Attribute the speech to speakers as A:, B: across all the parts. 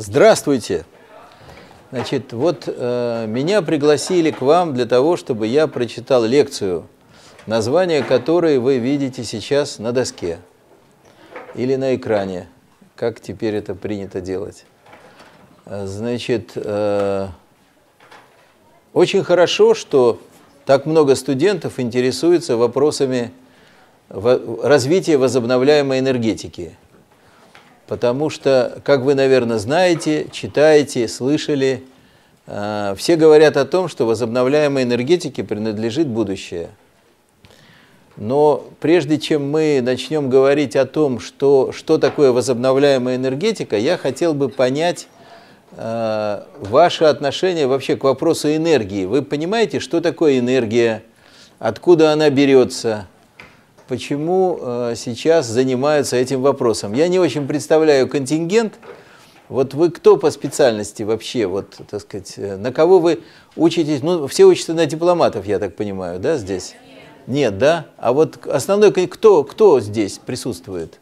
A: Здравствуйте! Значит, вот э, меня пригласили к вам для того, чтобы я прочитал лекцию, название которой вы видите сейчас на доске или на экране, как теперь это принято делать. Значит, э, очень хорошо, что так много студентов интересуется вопросами развития возобновляемой энергетики – Потому что, как вы, наверное, знаете, читаете, слышали, э, все говорят о том, что возобновляемой энергетике принадлежит будущее. Но прежде чем мы начнем говорить о том, что, что такое возобновляемая энергетика, я хотел бы понять э, ваше отношение вообще к вопросу энергии. Вы понимаете, что такое энергия, откуда она берется – почему э, сейчас занимаются этим вопросом. Я не очень представляю контингент. Вот вы кто по специальности вообще, вот, так сказать, э, на кого вы учитесь? Ну, все учатся на дипломатов, я так понимаю, да, здесь? Нет, да? А вот основной, кто, кто здесь присутствует?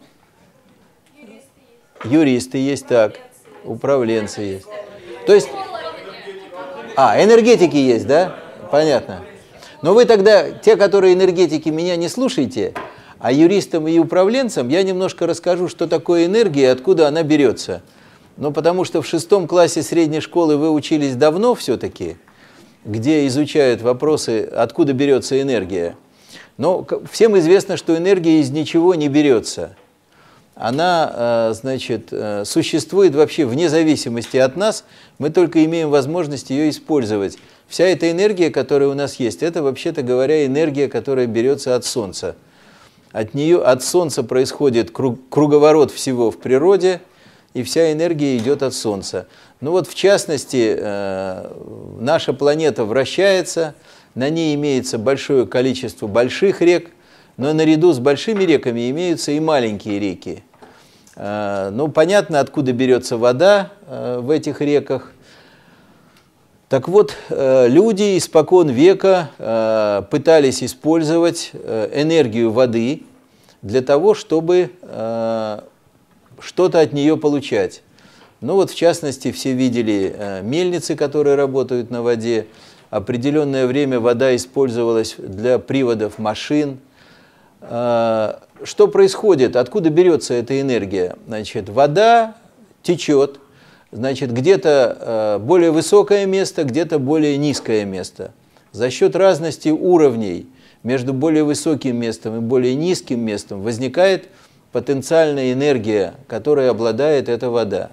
A: Юристы есть, Юристы есть так, управленцы есть. То есть, а, энергетики есть, да? Понятно. Но вы тогда, те, которые энергетики, меня не слушаете, а юристам и управленцам я немножко расскажу, что такое энергия и откуда она берется. Ну, потому что в шестом классе средней школы вы учились давно все-таки, где изучают вопросы, откуда берется энергия. Но всем известно, что энергия из ничего не берется. Она, э, значит, э, существует вообще вне зависимости от нас, мы только имеем возможность ее использовать. Вся эта энергия, которая у нас есть, это, вообще-то говоря, энергия, которая берется от Солнца. От нее, от Солнца происходит круг, круговорот всего в природе, и вся энергия идет от Солнца. Ну вот, в частности, э, наша планета вращается, на ней имеется большое количество больших рек, но наряду с большими реками имеются и маленькие реки. Э, ну, понятно, откуда берется вода э, в этих реках. Так вот, э, люди испокон века э, пытались использовать э, энергию воды для того, чтобы что-то от нее получать. Ну вот, в частности, все видели мельницы, которые работают на воде. Определенное время вода использовалась для приводов машин. Что происходит? Откуда берется эта энергия? Значит, вода течет – Значит, где-то э, более высокое место, где-то более низкое место. За счет разности уровней между более высоким местом и более низким местом возникает потенциальная энергия, которой обладает эта вода.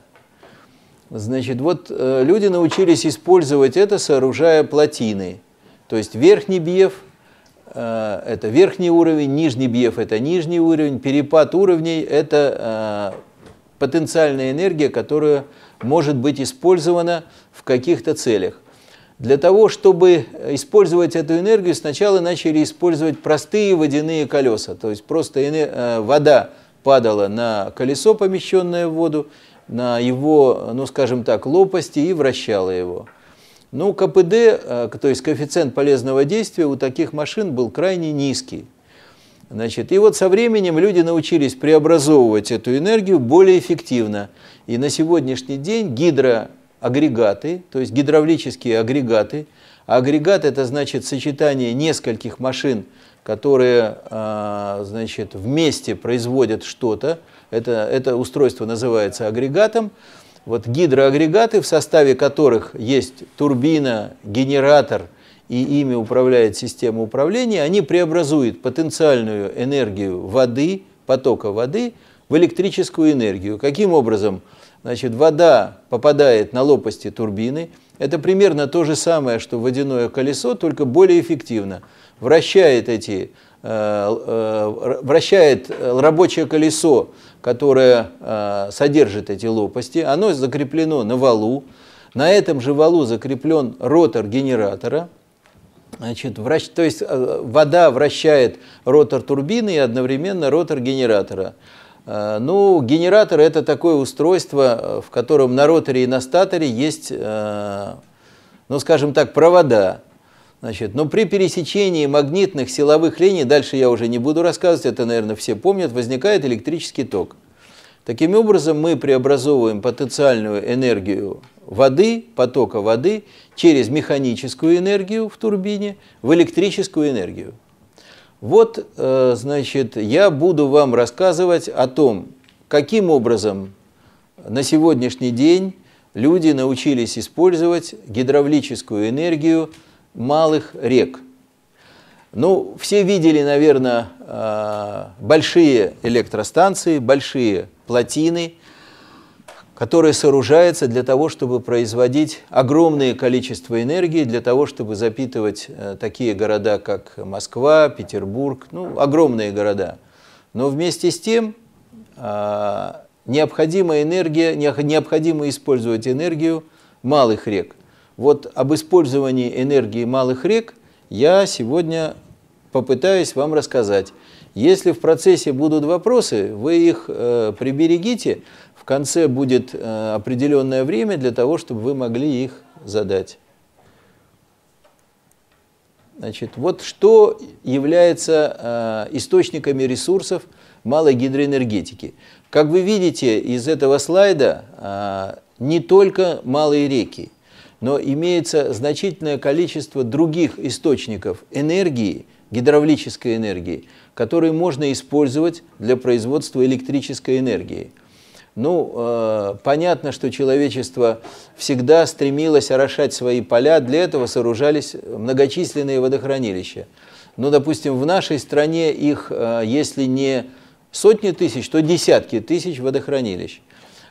A: Значит, вот э, люди научились использовать это, сооружая плотины. То есть верхний бьев э, это верхний уровень, нижний бьев – это нижний уровень, перепад уровней – это потенциальная энергия, которую может быть использована в каких-то целях. Для того, чтобы использовать эту энергию, сначала начали использовать простые водяные колеса. То есть просто э, вода падала на колесо, помещенное в воду, на его, ну скажем так, лопасти и вращала его. Но ну, КПД, э, то есть коэффициент полезного действия у таких машин был крайне низкий. Значит, и вот со временем люди научились преобразовывать эту энергию более эффективно. И на сегодняшний день гидроагрегаты, то есть гидравлические агрегаты, а агрегат это значит сочетание нескольких машин, которые а, значит, вместе производят что-то. Это, это устройство называется агрегатом. Вот гидроагрегаты, в составе которых есть турбина, генератор – и ими управляет система управления, они преобразуют потенциальную энергию воды, потока воды, в электрическую энергию. Каким образом? Значит, вода попадает на лопасти турбины. Это примерно то же самое, что водяное колесо, только более эффективно. Вращает эти э, э, вращает рабочее колесо, которое э, содержит эти лопасти, оно закреплено на валу, на этом же валу закреплен ротор генератора – Значит, вращ... То есть э, вода вращает ротор турбины и одновременно ротор генератора. Э, ну, генератор – это такое устройство, э, в котором на роторе и на статоре есть, ну, скажем так, провода. Значит, но при пересечении магнитных силовых линий, дальше я уже не буду рассказывать, это, наверное, все помнят, возникает электрический ток. Таким образом, мы преобразовываем потенциальную энергию воды, потока воды через механическую энергию в турбине в электрическую энергию. Вот, э, значит, я буду вам рассказывать о том, каким образом на сегодняшний день люди научились использовать гидравлическую энергию малых рек. Ну, все видели, наверное, э, большие электростанции, большие плотины – которая сооружается для того, чтобы производить огромное количество энергии, для того, чтобы запитывать э, такие города, как Москва, Петербург, ну, огромные города. Но вместе с тем а, необходима энергия, необходимо использовать энергию малых рек. Вот об использовании энергии малых рек я сегодня попытаюсь вам рассказать. Если в процессе будут вопросы, вы их э, приберегите, в конце будет э, определенное время для того, чтобы вы могли их задать. Значит, вот что является э, источниками ресурсов малой гидроэнергетики. Как вы видите из этого слайда, э, не только малые реки, но имеется значительное количество других источников энергии, гидравлической энергии, которые можно использовать для производства электрической энергии – ну, э, понятно, что человечество всегда стремилось орошать свои поля, для этого сооружались многочисленные водохранилища. Но, ну, допустим, в нашей стране их, э, если не сотни тысяч, то десятки тысяч водохранилищ.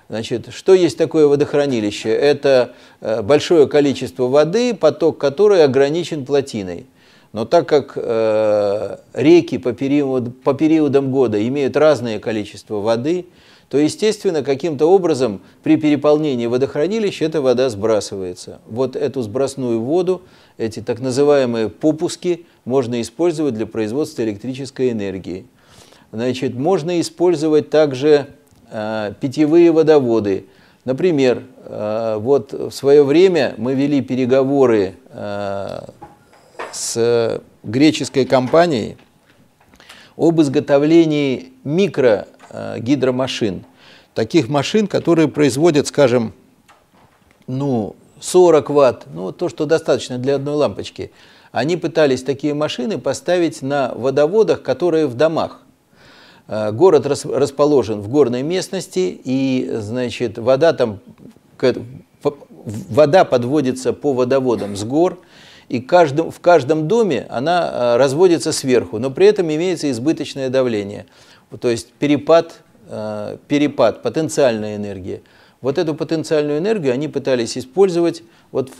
A: Значит, что есть такое водохранилище? Это э, большое количество воды, поток которой ограничен плотиной. Но так как э, реки по, период, по периодам года имеют разное количество воды, то, естественно, каким-то образом при переполнении водохранилищ эта вода сбрасывается. Вот эту сбросную воду, эти так называемые попуски, можно использовать для производства электрической энергии. Значит, можно использовать также э, питьевые водоводы. Например, э, вот в свое время мы вели переговоры э, с греческой компанией об изготовлении микро Э, гидромашин. Таких машин, которые производят, скажем, ну, 40 ватт, ну, то, что достаточно для одной лампочки. Они пытались такие машины поставить на водоводах, которые в домах. Э, город расположен в горной местности, и, значит, вода там, вода подводится по водоводам с гор, и каждом, в каждом доме она э, разводится сверху, но при этом имеется избыточное давление – то есть перепад, э, перепад потенциальной энергии. Вот эту потенциальную энергию они пытались использовать, вот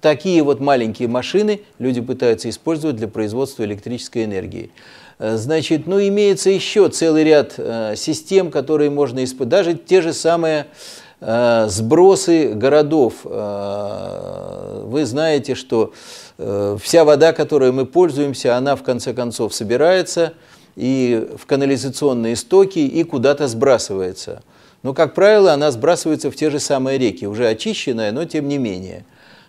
A: такие вот маленькие машины люди пытаются использовать для производства электрической энергии. Э, значит, ну имеется еще целый ряд э, систем, которые можно использовать, даже те же самые сбросы городов. Вы знаете, что вся вода, которой мы пользуемся, она в конце концов собирается, и в канализационные стоки и куда-то сбрасывается. Но, как правило, она сбрасывается в те же самые реки, уже очищенная, но тем не менее.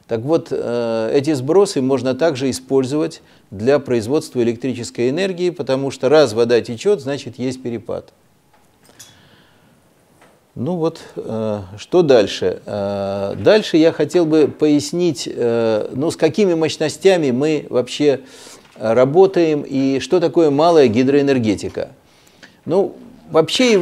A: Так вот, э, эти сбросы можно также использовать для производства электрической энергии, потому что раз вода течет, значит есть перепад. Ну вот, э, что дальше? Э, дальше я хотел бы пояснить, ну, с какими мощностями мы вообще работаем и что такое малая гидроэнергетика. Ну, вообще,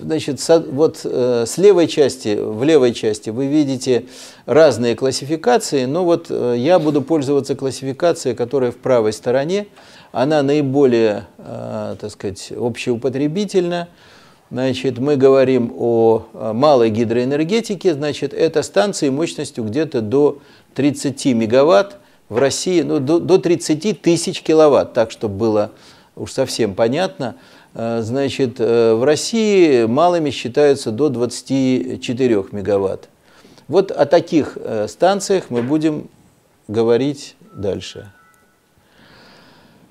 A: значит, вот э, с левой части, в левой части вы видите разные классификации, но вот э, я буду пользоваться классификацией, которая в правой стороне, она наиболее, э, так сказать, общеупотребительна. Значит, мы говорим о малой гидроэнергетике, значит, это станции мощностью где-то до 30 мегаватт, в России ну, до, до 30 тысяч киловатт, так, чтобы было уж совсем понятно. Э, значит, э, в России малыми считаются до 24 мегаватт. Вот о таких э, станциях мы будем говорить дальше.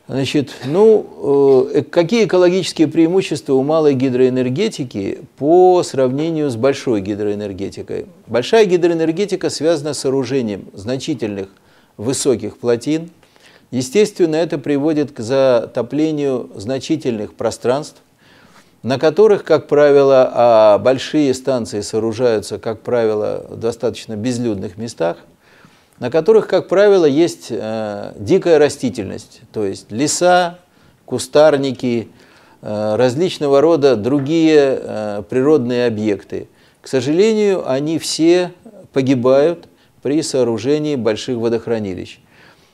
A: Значит, ну, какие экологические преимущества у малой гидроэнергетики по сравнению с большой гидроэнергетикой? Большая гидроэнергетика связана с сооружением значительных высоких плотин. Естественно, это приводит к затоплению значительных пространств, на которых, как правило, а большие станции сооружаются, как правило, в достаточно безлюдных местах, на которых, как правило, есть э, дикая растительность, то есть леса, кустарники, э, различного рода другие э, природные объекты. К сожалению, они все погибают – при сооружении больших водохранилищ.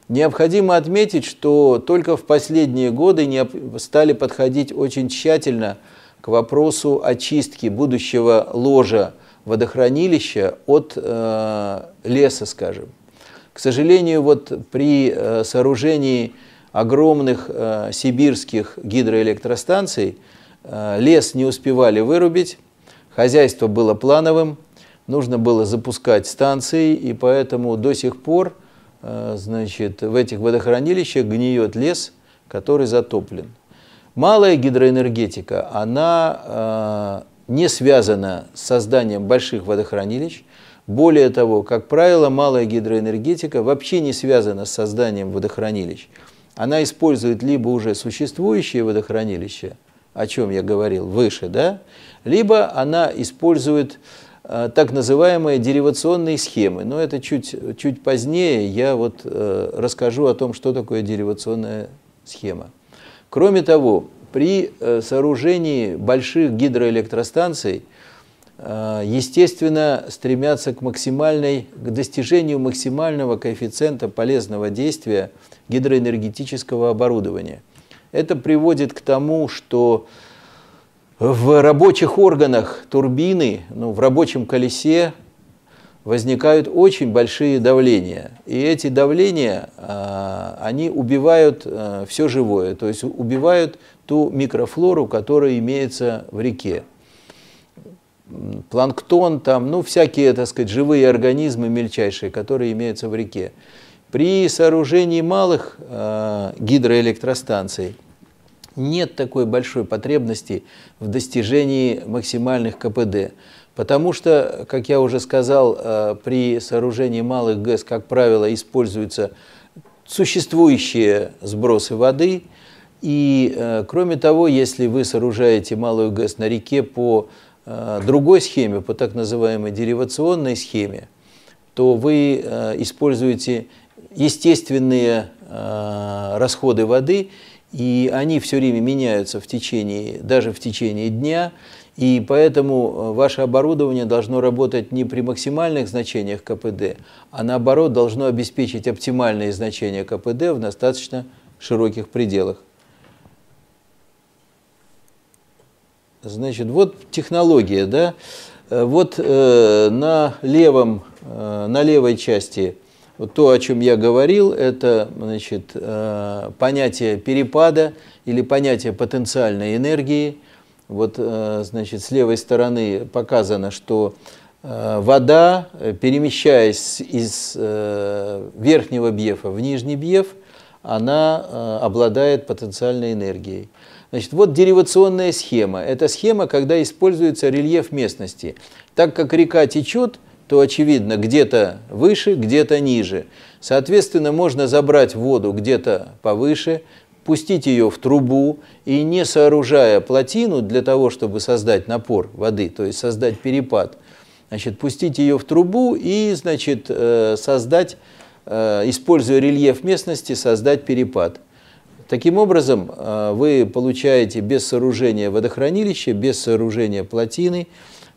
A: Необходимо отметить, что только в последние годы стали подходить очень тщательно к вопросу очистки будущего ложа водохранилища от э, леса, скажем. К сожалению, вот при э, сооружении огромных э, сибирских гидроэлектростанций э, лес не успевали вырубить, хозяйство было плановым, нужно было запускать станции, и поэтому до сих пор э, значит, в этих водохранилищах гниет лес, который затоплен. Малая гидроэнергетика, она э, не связана с созданием больших водохранилищ. Более того, как правило, малая гидроэнергетика вообще не связана с созданием водохранилищ. Она использует либо уже существующие водохранилища, о чем я говорил выше, да, либо она использует Э, так называемые деривационные схемы. Но это чуть, чуть позднее я вот э, расскажу о том, что такое деривационная схема. Кроме того, при э, сооружении больших гидроэлектростанций, естественно, стремятся к, максимальной, к достижению максимального коэффициента полезного действия гидроэнергетического оборудования. Это приводит к тому, что в рабочих органах турбины, ну, в рабочем колесе возникают очень большие давления. И эти давления, а, они убивают э, все живое, то есть убивают ту микрофлору, которая имеется в реке. Планктон, там, ну, всякие, так сказать, живые организмы мельчайшие, которые имеются в реке. При сооружении малых э, гидроэлектростанций – нет такой большой потребности в достижении максимальных КПД. Потому что, как я уже сказал, э, при сооружении малых ГЭС, как правило, используются существующие сбросы воды. И, э, кроме того, если вы сооружаете малую ГЭС на реке по э, другой схеме, по так называемой деривационной схеме, то вы используете естественные расходы воды и они все время меняются в течение, даже в течение дня, и поэтому э, ваше оборудование должно работать не при максимальных значениях КПД, а наоборот должно обеспечить оптимальные значения КПД в достаточно широких пределах. Значит, вот технология, да? Э, вот э, на левом, э, на левой части вот то, о чем я говорил, это значит, э, понятие перепада или понятие потенциальной энергии. Вот, э, значит, с левой стороны показано, что э, вода, перемещаясь из верхнего бьефа в нижний бьеф, она обладает потенциальной энергией. Значит, вот деривационная схема. Это схема, когда используется рельеф местности. Так как река течет, то очевидно, где-то выше, где-то ниже. Соответственно, можно забрать воду где-то повыше, пустить ее в трубу и не сооружая плотину для того, чтобы создать напор воды, то есть создать перепад, значит, пустить ее в трубу и, значит, э, создать, э, используя рельеф местности, создать перепад. Таким образом, э, вы получаете без сооружения водохранилища, без сооружения плотины,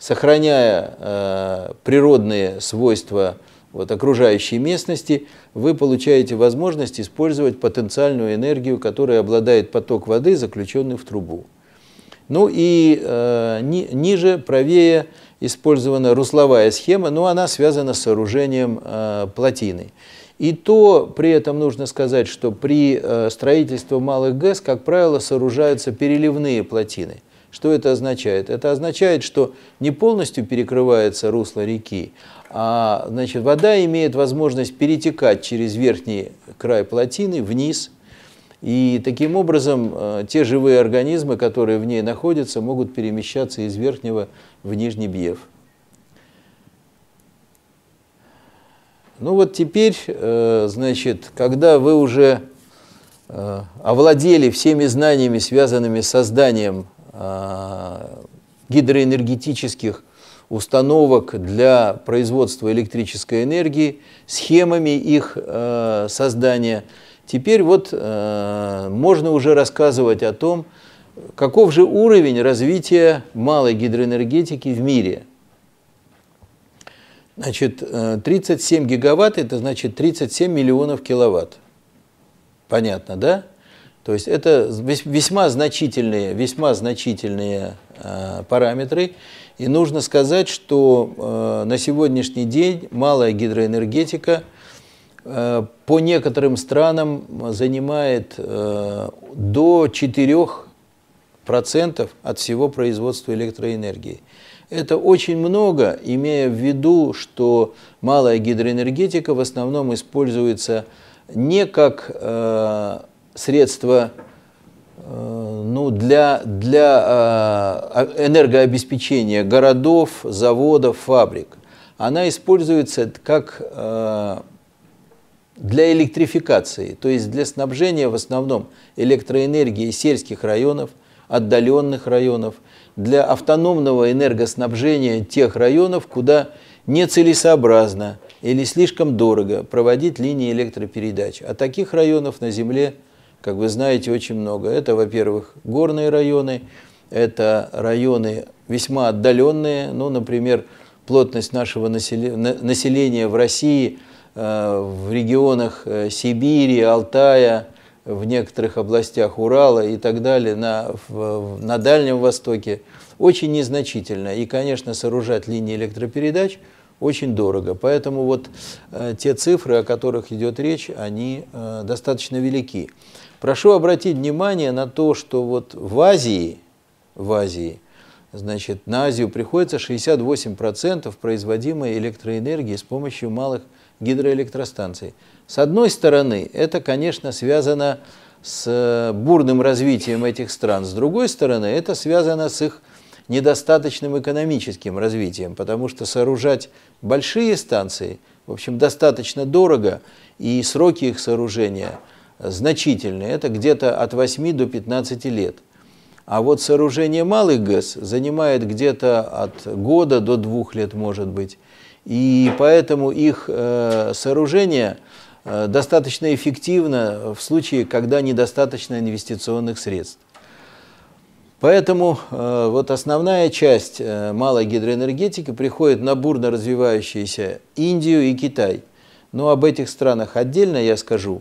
A: сохраняя э, природные свойства вот, окружающей местности, вы получаете возможность использовать потенциальную энергию, которой обладает поток воды, заключенный в трубу. Ну и э, ни, ниже, правее, использована русловая схема, но она связана с сооружением э, плотины. И то при этом нужно сказать, что при э, строительстве малых ГЭС, как правило, сооружаются переливные плотины – что это означает? Это означает, что не полностью перекрывается русло реки, а значит, вода имеет возможность перетекать через верхний край плотины вниз, и таким образом э, те живые организмы, которые в ней находятся, могут перемещаться из верхнего в нижний бьев. Ну вот теперь, э, значит, когда вы уже э, овладели всеми знаниями, связанными с созданием Э, гидроэнергетических установок для производства электрической энергии, схемами их э, создания. Теперь вот э, можно уже рассказывать о том, каков же уровень развития малой гидроэнергетики в мире. Значит, 37 гигаватт – это значит 37 миллионов киловатт. Понятно, да? То есть это весьма значительные, весьма значительные э, параметры. И нужно сказать, что э, на сегодняшний день малая гидроэнергетика э, по некоторым странам занимает э, до 4% от всего производства электроэнергии. Это очень много, имея в виду, что малая гидроэнергетика в основном используется не как э, средства э, ну, для, для э, а, энергообеспечения городов, заводов, фабрик. Она используется как э, для электрификации, то есть для снабжения в основном электроэнергии сельских районов, отдаленных районов, для автономного энергоснабжения тех районов, куда нецелесообразно или слишком дорого проводить линии электропередач. А таких районов на Земле – как вы знаете, очень много. Это, во-первых, горные районы, это районы весьма отдаленные, ну, например, плотность нашего населения, в России, э, в регионах э, Сибири, Алтая, в некоторых областях Урала и так далее, на, в, на Дальнем Востоке, очень незначительно. И, конечно, сооружать линии электропередач – очень дорого. Поэтому вот э, те цифры, о которых идет речь, они э, достаточно велики. Прошу обратить внимание на то, что вот в Азии, в Азии, значит, на Азию приходится 68% производимой электроэнергии с помощью малых гидроэлектростанций. С одной стороны, это, конечно, связано с э, бурным развитием этих стран. С другой стороны, это связано с их недостаточным экономическим развитием, потому что сооружать большие станции, в общем, достаточно дорого, и сроки их сооружения значительные, это где-то от 8 до 15 лет. А вот сооружение малых ГЭС занимает где-то от года до двух лет, может быть. И поэтому их э, сооружение э, достаточно эффективно в случае, когда недостаточно инвестиционных средств. Поэтому э, вот основная часть э, малой гидроэнергетики приходит на бурно развивающиеся Индию и Китай. Но об этих странах отдельно я скажу.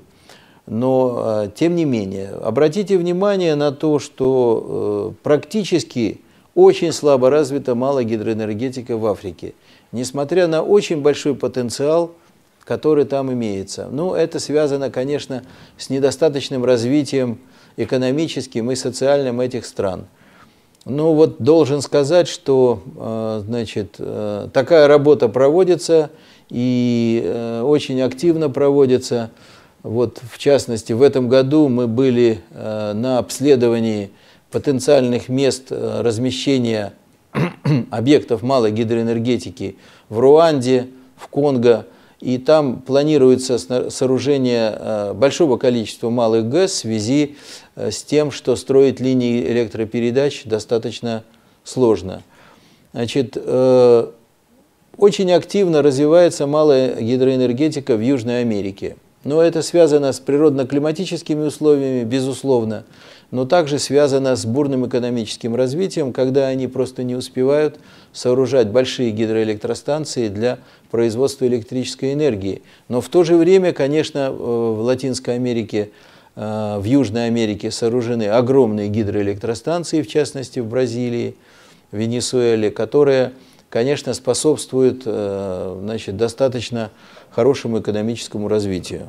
A: Но э, тем не менее, обратите внимание на то, что э, практически очень слабо развита малая гидроэнергетика в Африке, несмотря на очень большой потенциал, который там имеется. Ну, это связано, конечно, с недостаточным развитием экономическим и социальным этих стран. Ну вот должен сказать, что э, значит, э, такая работа проводится и э, очень активно проводится. Вот, в частности, в этом году мы были на обследовании потенциальных мест размещения объектов малой гидроэнергетики в Руанде, в Конго, и там планируется сооружение э, большого количества малых ГЭС в связи э, с тем, что строить линии электропередач достаточно сложно. Значит, э, очень активно развивается малая гидроэнергетика в Южной Америке. Но это связано с природно-климатическими условиями, безусловно, но также связано с бурным экономическим развитием, когда они просто не успевают сооружать большие гидроэлектростанции для производства электрической энергии. Но в то же время, конечно, э, в Латинской Америке, э, в Южной Америке сооружены огромные гидроэлектростанции, в частности в Бразилии, Венесуэле, которые конечно, способствует э, значит, достаточно хорошему экономическому развитию.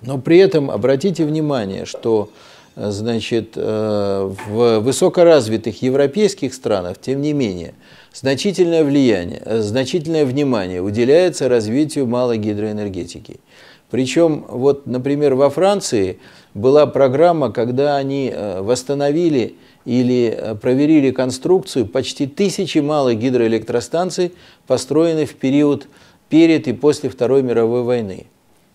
A: Но при этом обратите внимание, что э, значит, э, в высокоразвитых европейских странах, тем не менее, значительное, влияние, значительное внимание уделяется развитию малой гидроэнергетики. Причем, вот, например, во Франции была программа, когда они восстановили или э, проверили конструкцию почти тысячи малых гидроэлектростанций, построенных в период перед и после Второй мировой войны.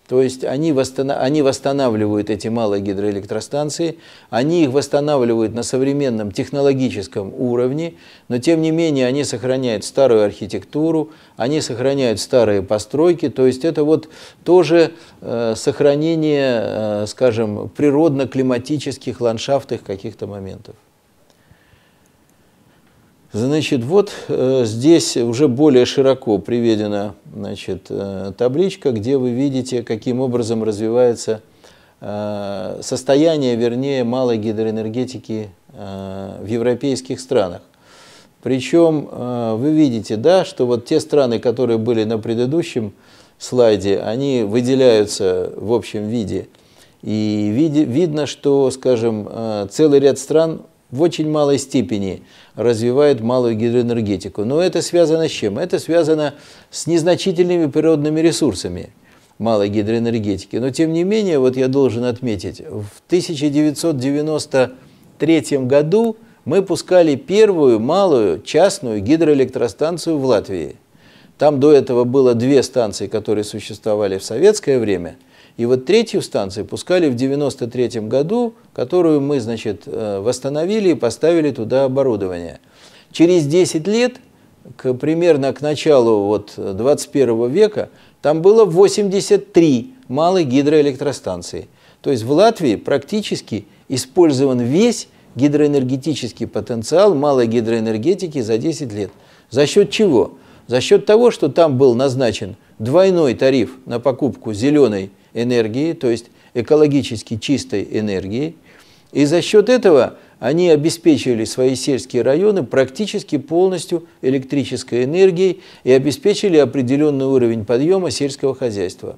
A: То есть они, восстанов... они восстанавливают эти малые гидроэлектростанции, они их восстанавливают на современном технологическом уровне, но тем не менее они сохраняют старую архитектуру, они сохраняют старые постройки, то есть это вот тоже э, сохранение, э, скажем, природно-климатических ландшафтных каких-то моментов. Значит, вот э, здесь уже более широко приведена значит, э, табличка, где вы видите, каким образом развивается э, состояние, вернее, малой гидроэнергетики э, в европейских странах. Причем э, вы видите, да, что вот те страны, которые были на предыдущем слайде, они выделяются в общем виде. И види, видно, что, скажем, э, целый ряд стран в очень малой степени – развивает малую гидроэнергетику. Но это связано с чем? Это связано с незначительными природными ресурсами малой гидроэнергетики. Но тем не менее, вот я должен отметить, в 1993 году мы пускали первую малую частную гидроэлектростанцию в Латвии. Там до этого было две станции, которые существовали в советское время – и вот третью станцию пускали в 93 году, которую мы, значит, э, восстановили и поставили туда оборудование. Через 10 лет, к, примерно к началу вот 21 э, века, там было 83 малых гидроэлектростанции. То есть в Латвии практически использован весь гидроэнергетический потенциал малой гидроэнергетики за 10 лет. За счет чего? За счет того, что там был назначен двойной тариф на покупку зеленой энергетики, энергии, то есть экологически чистой энергии. И за счет этого они обеспечили свои сельские районы практически полностью электрической энергией и обеспечили определенный уровень подъема сельского хозяйства.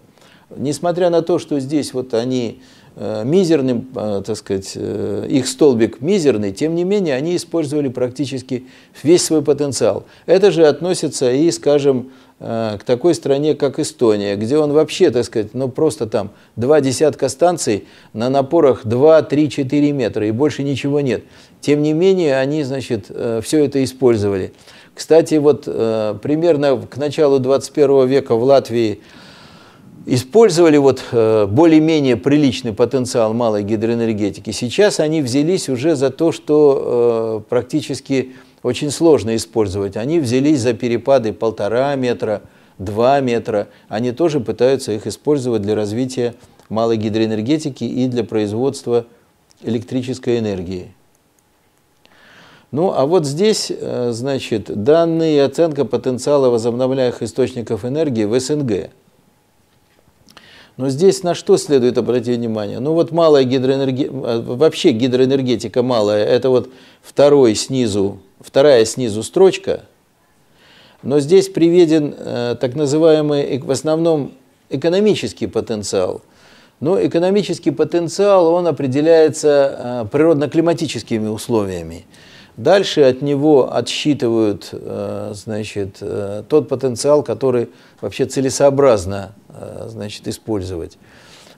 A: Несмотря на то, что здесь вот они э, мизерным, э, так сказать, э, их столбик мизерный, тем не менее они использовали практически весь свой потенциал. Это же относится и, скажем, Э, к такой стране, как Эстония, где он вообще, так сказать, ну просто там два десятка станций на напорах 2, 3, 4 метра и больше ничего нет. Тем не менее, они, значит, э, все это использовали. Кстати, вот э, примерно к началу 21 века в Латвии использовали вот более-менее приличный потенциал малой гидроэнергетики. Сейчас они взялись уже за то, что практически очень сложно использовать. Они взялись за перепады полтора метра, два метра. Они тоже пытаются их использовать для развития малой гидроэнергетики и для производства электрической энергии. Ну, а вот здесь, э, значит, данные и оценка потенциала возобновляемых источников энергии в СНГ – но здесь на что следует обратить внимание? Ну вот малая гидроэнергетика, э, вообще гидроэнергетика малая, это вот второй снизу, вторая снизу строчка, но здесь приведен э, так называемый, в основном, экономический потенциал. Но ну, экономический потенциал, он определяется э, природно-климатическими условиями. Дальше от него отсчитывают э, значит, э, тот потенциал, который вообще целесообразно э, значит, использовать.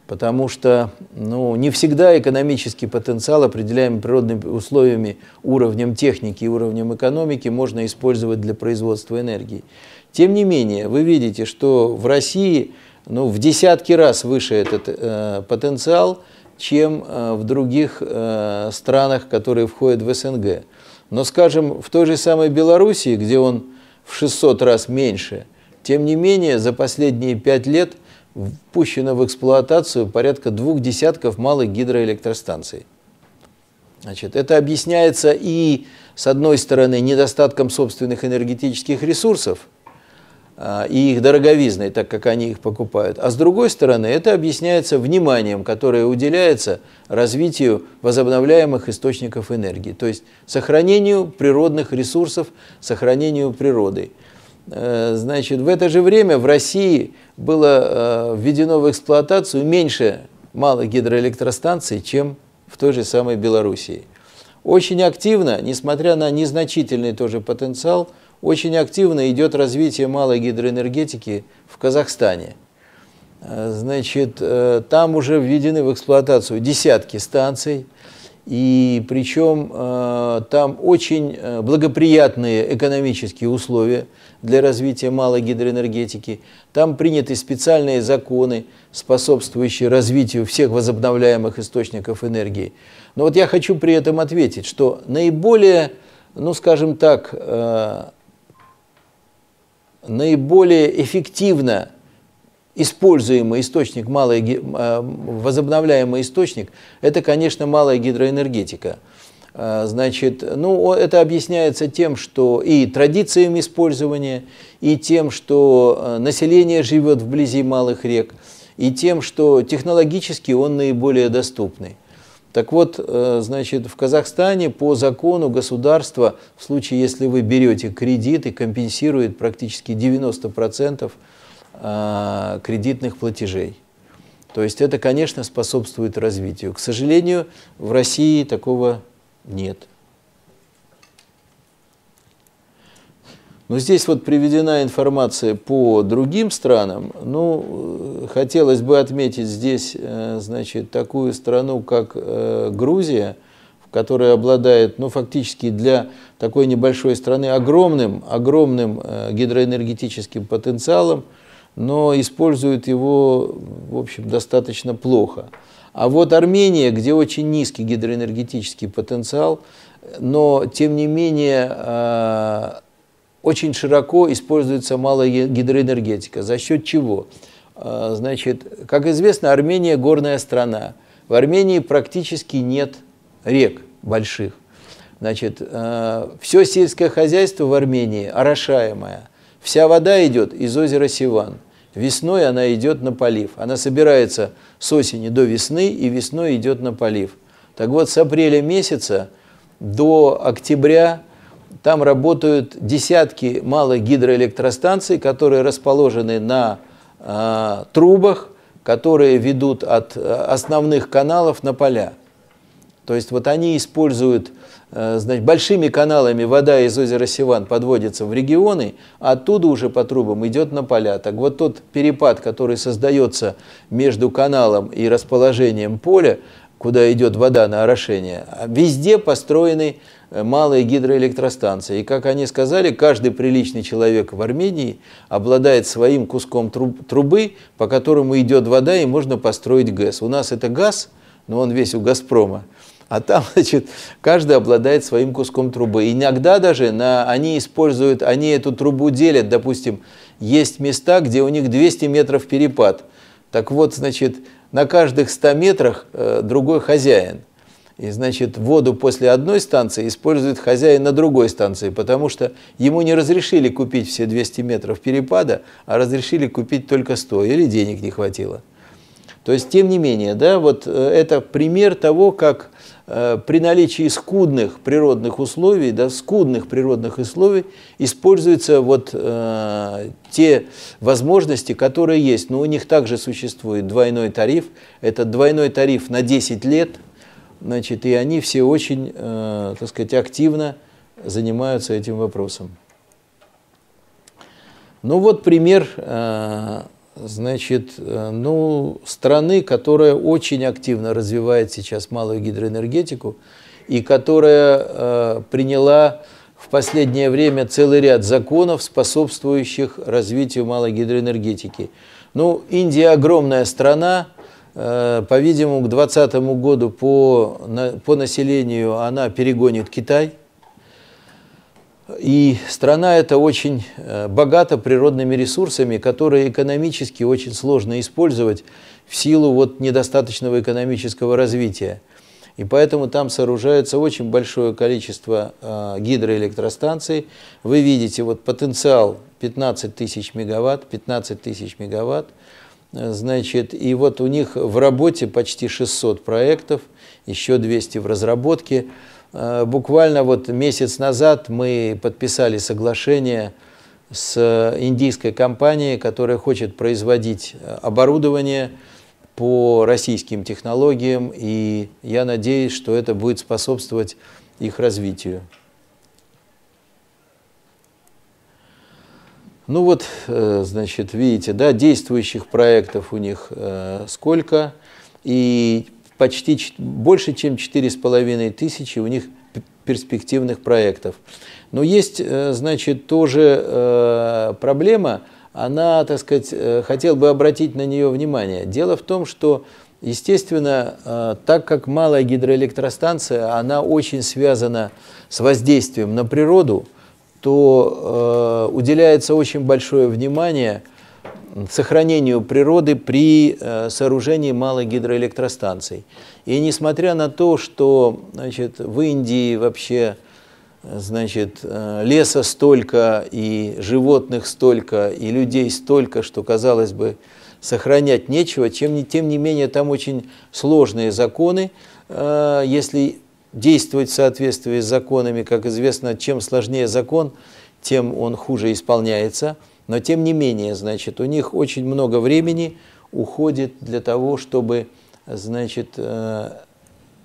A: Потому что ну, не всегда экономический потенциал, определяемый природными условиями, уровнем техники и уровнем экономики, можно использовать для производства энергии. Тем не менее, вы видите, что в России ну, в десятки раз выше этот э, потенциал, чем э, в других э, странах, которые входят в СНГ. Но, скажем, в той же самой Белоруссии, где он в 600 раз меньше, тем не менее за последние пять лет впущено в эксплуатацию порядка двух десятков малых гидроэлектростанций. Значит, это объясняется и, с одной стороны, недостатком собственных энергетических ресурсов – Э, и их дороговизной, так как они их покупают. А с другой стороны, это объясняется вниманием, которое уделяется развитию возобновляемых источников энергии, то есть сохранению природных ресурсов, сохранению природы. Э, значит, в это же время в России было э, введено в эксплуатацию меньше малых гидроэлектростанций, чем в той же самой Белоруссии. Очень активно, несмотря на незначительный тоже потенциал, очень активно идет развитие малой гидроэнергетики в Казахстане. Э, значит, э, там уже введены в эксплуатацию десятки станций, и причем э, там очень благоприятные экономические условия для развития малой гидроэнергетики. Там приняты специальные законы, способствующие развитию всех возобновляемых источников энергии. Но вот я хочу при этом ответить, что наиболее, ну скажем так, наиболее эффективно используемый источник, малый, э, возобновляемый источник, это, конечно, малая гидроэнергетика. А, значит, ну, это объясняется тем, что и традициями использования, и тем, что э, население живет вблизи малых рек, и тем, что технологически он наиболее доступный. Так вот, э, значит, в Казахстане по закону государство, в случае, если вы берете кредит и компенсирует практически 90% э, кредитных платежей. То есть это, конечно, способствует развитию. К сожалению, в России такого нет. Но здесь вот приведена информация по другим странам. Ну, э, хотелось бы отметить здесь, э, значит, такую страну, как э, Грузия, которая обладает, ну, фактически для такой небольшой страны огромным, огромным гидроэнергетическим потенциалом, но использует его, в общем, достаточно плохо. А вот Армения, где очень низкий гидроэнергетический потенциал, но, тем не менее, очень широко используется малая гидроэнергетика. За счет чего? А, значит, как известно, Армения горная страна. В Армении практически нет рек больших. Значит, а, все сельское хозяйство в Армении орошаемое. Вся вода идет из озера Сиван. Весной она идет на полив. Она собирается с осени до весны и весной идет на полив. Так вот, с апреля месяца до октября там работают десятки малых гидроэлектростанций, которые расположены на э, трубах, которые ведут от а, основных каналов на поля. То есть вот они используют, э, значит, большими каналами вода из озера Сиван подводится в регионы, а оттуда уже по трубам идет на поля. Так вот тот перепад, который создается между каналом и расположением поля, куда идет вода на орошение, а везде построены Э, малые гидроэлектростанции. И как они сказали, каждый приличный человек в Армении обладает своим куском труб, трубы, по которому идет вода, и можно построить ГЭС. У нас это газ, но он весь у «Газпрома». А там, значит, каждый обладает своим куском трубы. Иногда даже на, они используют, они эту трубу делят. Допустим, есть места, где у них 200 метров перепад. Так вот, значит, на каждых 100 метрах э, другой хозяин. И, значит, воду после одной станции использует хозяин на другой станции, потому что ему не разрешили купить все 200 метров перепада, а разрешили купить только 100, или денег не хватило. То есть, тем не менее, да, вот э, это пример того, как э, при наличии скудных природных условий, да, скудных природных условий используются вот э, те возможности, которые есть. Но у них также существует двойной тариф. Это двойной тариф на 10 лет – значит, и они все очень, э, так сказать, активно занимаются этим вопросом. Ну вот пример, э, значит, э, ну, страны, которая очень активно развивает сейчас малую гидроэнергетику и которая э, приняла в последнее время целый ряд законов, способствующих развитию малой гидроэнергетики. Ну, Индия огромная страна, Э, по-видимому, к 2020 году по, по населению она перегонит Китай. И страна эта очень э, богата природными ресурсами, которые экономически очень сложно использовать в силу вот недостаточного экономического развития. И поэтому там сооружается очень большое количество э, гидроэлектростанций. Вы видите вот потенциал 15 тысяч мегаватт, 15 тысяч мегаватт. Значит, и вот у них в работе почти 600 проектов, еще 200 в разработке. Э, буквально вот месяц назад мы подписали соглашение с индийской компанией, которая хочет производить э, оборудование по российским технологиям, и я надеюсь, что это будет способствовать их развитию. Ну вот, э, значит, видите, да, действующих проектов у них э, сколько, и почти больше, чем 4,5 тысячи у них перспективных проектов. Но есть, э, значит, тоже проблема, она, так сказать, хотел бы обратить на нее внимание. Дело в том, что, естественно, так как малая гидроэлектростанция, она очень связана с воздействием на природу, то э, уделяется очень большое внимание сохранению природы при э, сооружении малых гидроэлектростанций. И несмотря на то, что значит, в Индии вообще значит, э, леса столько, и животных столько, и людей столько, что, казалось бы, сохранять нечего, чем, тем не менее там очень сложные законы, э, если действовать в соответствии с законами. Как известно, чем сложнее закон, тем он хуже исполняется. Но тем не менее, значит, у них очень много времени уходит для того, чтобы, значит, э,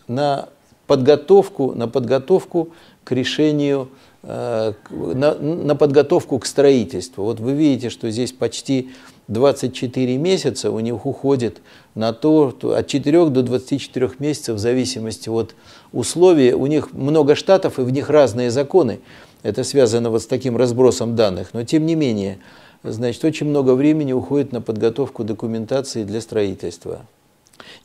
A: на подготовку, на подготовку к решению, э, на, на подготовку к строительству. Вот вы видите, что здесь почти 24 месяца у них уходит на то, от 4 до 24 месяцев в зависимости от условия, у них много штатов и в них разные законы. Это связано вот с таким разбросом данных. Но тем не менее, значит, очень много времени уходит на подготовку документации для строительства.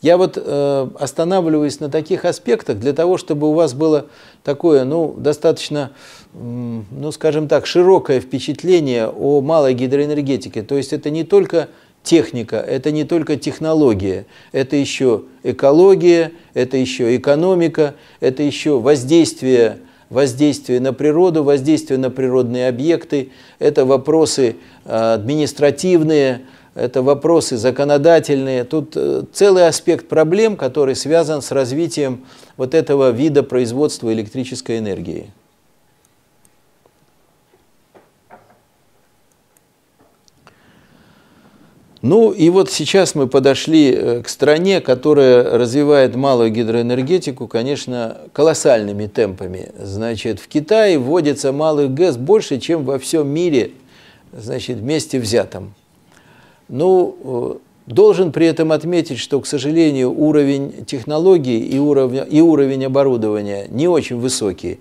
A: Я вот э, останавливаюсь на таких аспектах для того, чтобы у вас было такое, ну, достаточно, ну, скажем так, широкое впечатление о малой гидроэнергетике. То есть это не только техника, это не только технология, это еще экология, это еще экономика, это еще воздействие, воздействие на природу, воздействие на природные объекты, это вопросы а, административные, это вопросы законодательные. Тут э, целый аспект проблем, который связан с развитием вот этого вида производства электрической энергии. Ну и вот сейчас мы подошли э, к стране, которая развивает малую гидроэнергетику, конечно, колоссальными темпами. Значит, в Китае вводится малых ГЭС больше, чем во всем мире, значит, вместе взятом. Ну, э, должен при этом отметить, что, к сожалению, уровень технологий и уровень, и уровень оборудования не очень высокий.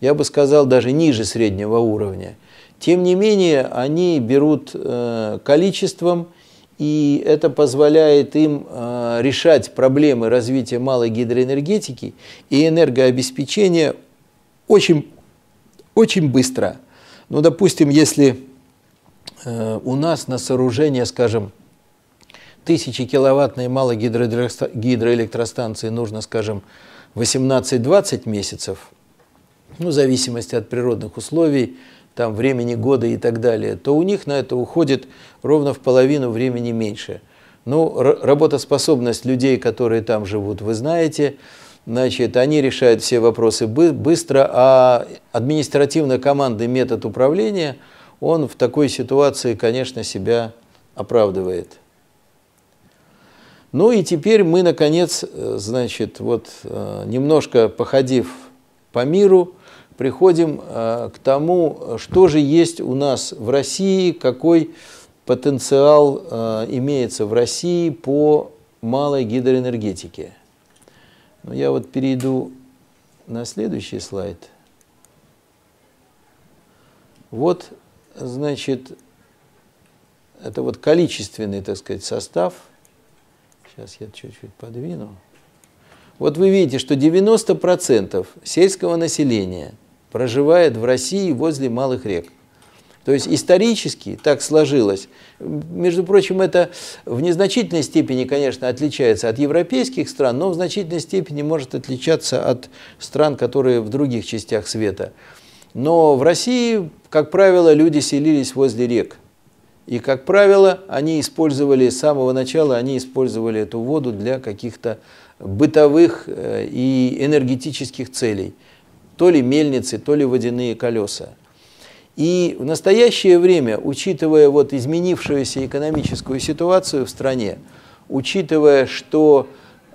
A: Я бы сказал, даже ниже среднего уровня. Тем не менее, они берут э, количеством – и это позволяет им э, решать проблемы развития малой гидроэнергетики и энергообеспечения очень, очень быстро. Ну, допустим, если э, у нас на сооружение, скажем, тысячи киловаттной малой гидроэлектростанции нужно, скажем, 18-20 месяцев, ну, в зависимости от природных условий, там, времени года и так далее, то у них на это уходит ровно в половину времени меньше. Ну, работоспособность людей, которые там живут, вы знаете, значит, они решают все вопросы бы быстро, а административно-командный метод управления, он в такой ситуации, конечно, себя оправдывает. Ну и теперь мы, наконец, э, значит, вот э, немножко походив по миру, приходим э, к тому, что же есть у нас в России, какой потенциал э, имеется в России по малой гидроэнергетике. Но ну, я вот перейду на следующий слайд. Вот, значит, это вот количественный, так сказать, состав. Сейчас я чуть-чуть подвину. Вот вы видите, что 90% сельского населения – проживает в России возле малых рек. То есть исторически так сложилось. Между прочим, это в незначительной степени, конечно, отличается от европейских стран, но в значительной степени может отличаться от стран, которые в других частях света. Но в России, как правило, люди селились возле рек. И, как правило, они использовали с самого начала, они использовали эту воду для каких-то бытовых э, и энергетических целей – то ли мельницы, то ли водяные колеса. И в настоящее время, учитывая вот изменившуюся экономическую ситуацию в стране, учитывая, что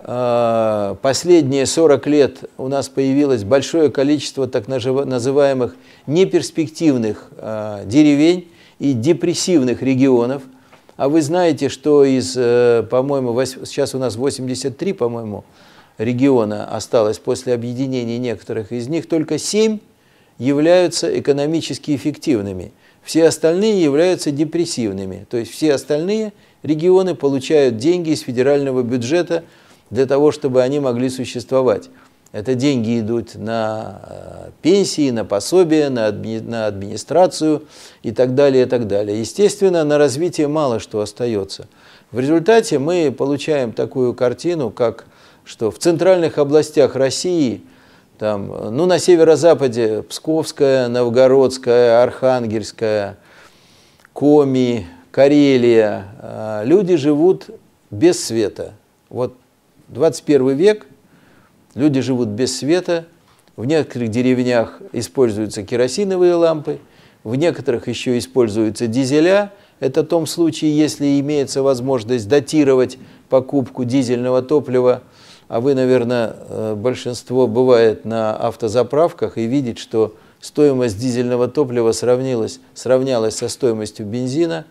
A: э, последние 40 лет у нас появилось большое количество так называемых неперспективных э, деревень и депрессивных регионов, а вы знаете, что из, э, по-моему, сейчас у нас 83, по-моему, региона осталось после объединения некоторых из них, только семь, являются экономически эффективными. Все остальные являются депрессивными. То есть все остальные регионы получают деньги из федерального бюджета для того, чтобы они могли существовать. Это деньги идут на э, пенсии, на пособия, на, адми, на администрацию и так далее, и так далее. Естественно, на развитие мало что остается. В результате мы получаем такую картину, как что в центральных областях России, там, ну, на северо-западе Псковская, Новгородская, Архангельская, Коми, Карелия, а, люди живут без света. Вот 21 век, люди живут без света, в некоторых деревнях используются керосиновые лампы, в некоторых еще используются дизеля. Это в том случае, если имеется возможность датировать покупку дизельного топлива – а вы, наверное, э, большинство бывает на автозаправках и видит, что стоимость дизельного топлива сравнилась, сравнялась со стоимостью бензина.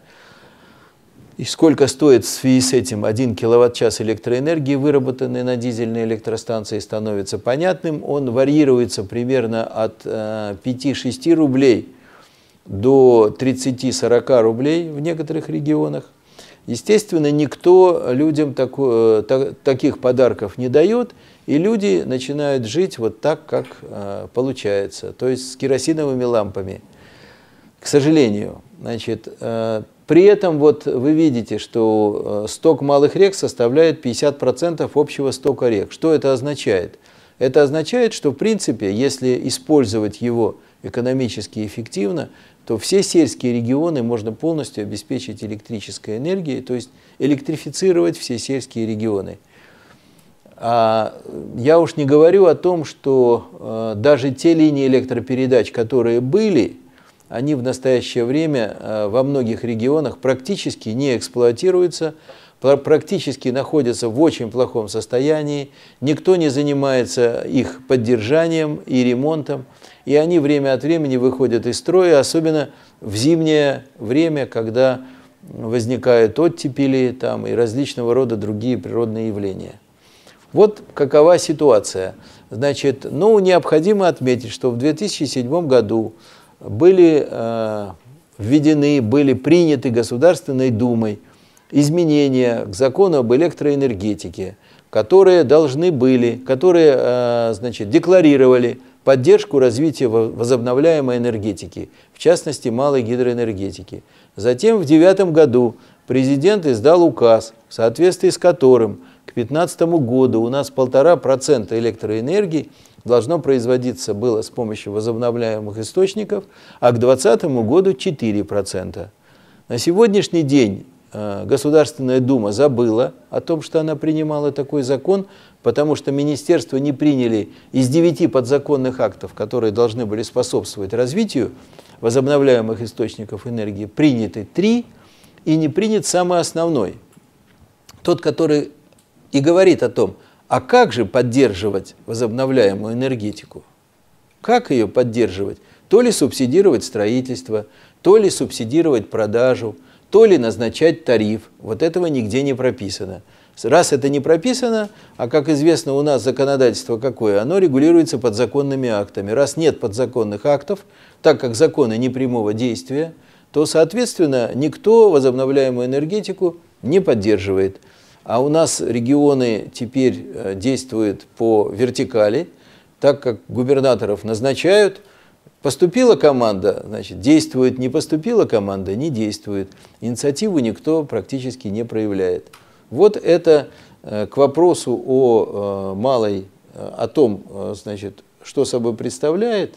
A: И сколько стоит в связи с этим 1 киловатт-час электроэнергии, выработанной на дизельной электростанции, становится понятным. Он варьируется примерно от 5-6 э, рублей до 30-40 рублей в некоторых регионах. Естественно, никто людям таку, э, так, таких подарков не дает, и люди начинают жить вот так, как э, получается, то есть с керосиновыми лампами, к сожалению. Значит, э, при этом вот вы видите, что э, сток малых рек составляет 50% общего стока рек. Что это означает? Это означает, что в принципе, если использовать его экономически эффективно, то все сельские регионы можно полностью обеспечить электрической энергией, то есть электрифицировать все сельские регионы. А э, я уж не говорю о том, что э, даже те линии электропередач, которые были, они в настоящее время э, во многих регионах практически не эксплуатируются, практически находятся в очень плохом состоянии, никто не занимается их поддержанием и ремонтом, и они время от времени выходят из строя, особенно в зимнее время, когда возникают оттепели там, и различного рода другие природные явления. Вот какова ситуация. Значит, ну, необходимо отметить, что в 2007 году были э, введены, были приняты Государственной Думой – изменения к закону об электроэнергетике, которые должны были, которые э, значит, декларировали поддержку развития возобновляемой энергетики, в частности малой гидроэнергетики. Затем в 2009 году президент издал указ, в соответствии с которым к 2015 году у нас полтора процента электроэнергии должно производиться было с помощью возобновляемых источников, а к 2020 году 4%. На сегодняшний день Э, Государственная Дума забыла о том, что она принимала такой закон, потому что министерства не приняли из девяти подзаконных актов, которые должны были способствовать развитию возобновляемых источников энергии, приняты три, и не принят самый основной. Тот, который и говорит о том, а как же поддерживать возобновляемую энергетику? Как ее поддерживать? То ли субсидировать строительство, то ли субсидировать продажу – то ли назначать тариф. Вот этого нигде не прописано. Раз это не прописано, а как известно у нас законодательство какое, оно регулируется подзаконными актами. Раз нет подзаконных актов, так как законы непрямого действия, то, соответственно, никто возобновляемую энергетику не поддерживает. А у нас регионы теперь э, действуют по вертикали, так как губернаторов назначают – Поступила команда, значит, действует, не поступила команда, не действует. Инициативу никто практически не проявляет. Вот это э, к вопросу о э, малой, э, о том, значит, что собой представляет.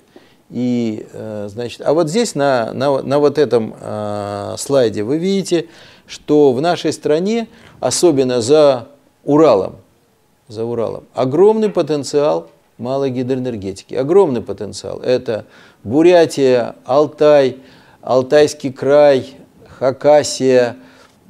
A: И, значит, а вот здесь на, на, на вот этом слайде вы видите, что в нашей стране, особенно за Уралом, за Уралом, огромный потенциал малой гидроэнергетики. Огромный потенциал. Это Бурятия, Алтай, Алтайский край, Хакасия,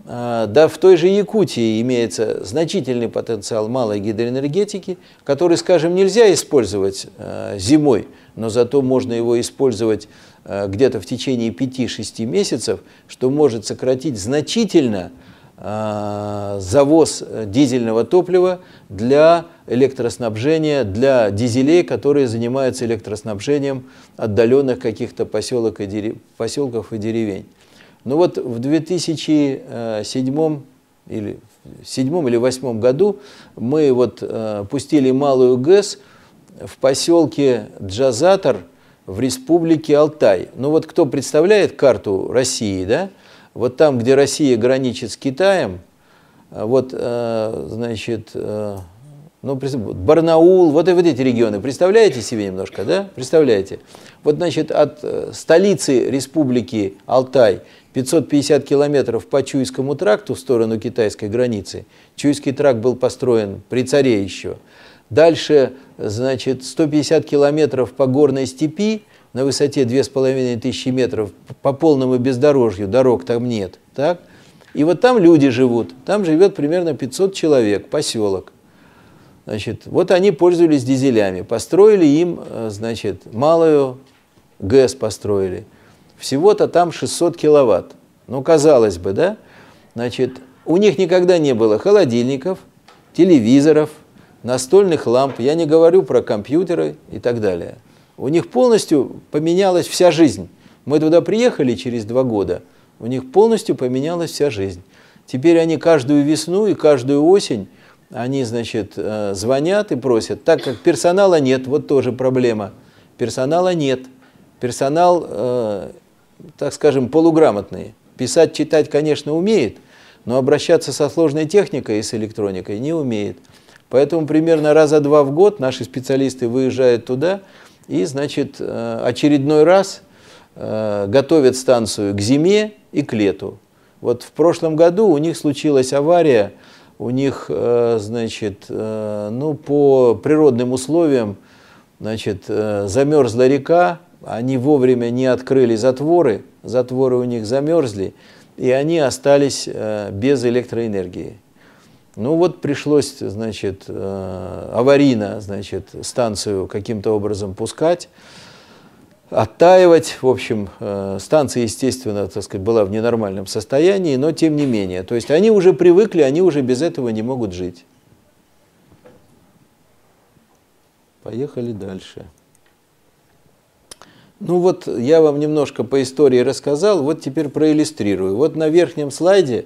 A: а, да в той же Якутии имеется значительный потенциал малой гидроэнергетики, который, скажем, нельзя использовать а, зимой, но зато можно его использовать а, где-то в течение 5-6 месяцев, что может сократить значительно завоз э, дизельного топлива для электроснабжения для дизелей, которые занимаются электроснабжением отдаленных каких-то поселок и дерев... поселков и деревень. Но ну вот в 2007 или седьмом или восьмом году мы вот э, пустили малую ГЭС в поселке Джазатор в республике Алтай. Ну вот кто представляет карту России, да? Вот там, где Россия граничит с Китаем, э, вот, э, значит, э, ну, Барнаул, вот, и вот эти регионы, представляете себе немножко, да? Представляете? Вот, значит, от э, столицы республики Алтай 550 километров по Чуйскому тракту в сторону китайской границы. Чуйский тракт был построен при царе еще. Дальше, значит, 150 километров по горной степи на высоте 2500 метров по полному бездорожью, дорог там нет, так? И вот там люди живут, там живет примерно 500 человек, поселок. Значит, вот они пользовались дизелями, построили им, э, значит, малую ГЭС построили. Всего-то там 600 киловатт. Ну, казалось бы, да? Значит, у них никогда не было холодильников, телевизоров, настольных ламп, я не говорю про компьютеры и так далее. У них полностью поменялась вся жизнь. Мы туда приехали через два года, у них полностью поменялась вся жизнь. Теперь они каждую весну и каждую осень они, значит, э, звонят и просят, так как персонала нет, вот тоже проблема. Персонала нет. Персонал, э, так скажем, полуграмотный. Писать, читать, конечно, умеет, но обращаться со сложной техникой и с электроникой не умеет. Поэтому примерно раза два в год наши специалисты выезжают туда и, значит, э, очередной раз готовят станцию к зиме и к лету. Вот в прошлом году у них случилась авария, у них, э, значит, э, ну, по природным условиям, значит, э, замерзла река, они вовремя не открыли затворы, затворы у них замерзли, и они остались без электроэнергии. Ну вот пришлось, значит, аварийно, значит, станцию каким-то образом пускать, оттаивать. В общем, э, станция, естественно, так сказать, была в ненормальном состоянии, но тем не менее. То есть они уже привыкли, они уже без этого не могут жить. Поехали дальше. Ну вот я вам немножко по истории рассказал, вот теперь проиллюстрирую. Вот на верхнем слайде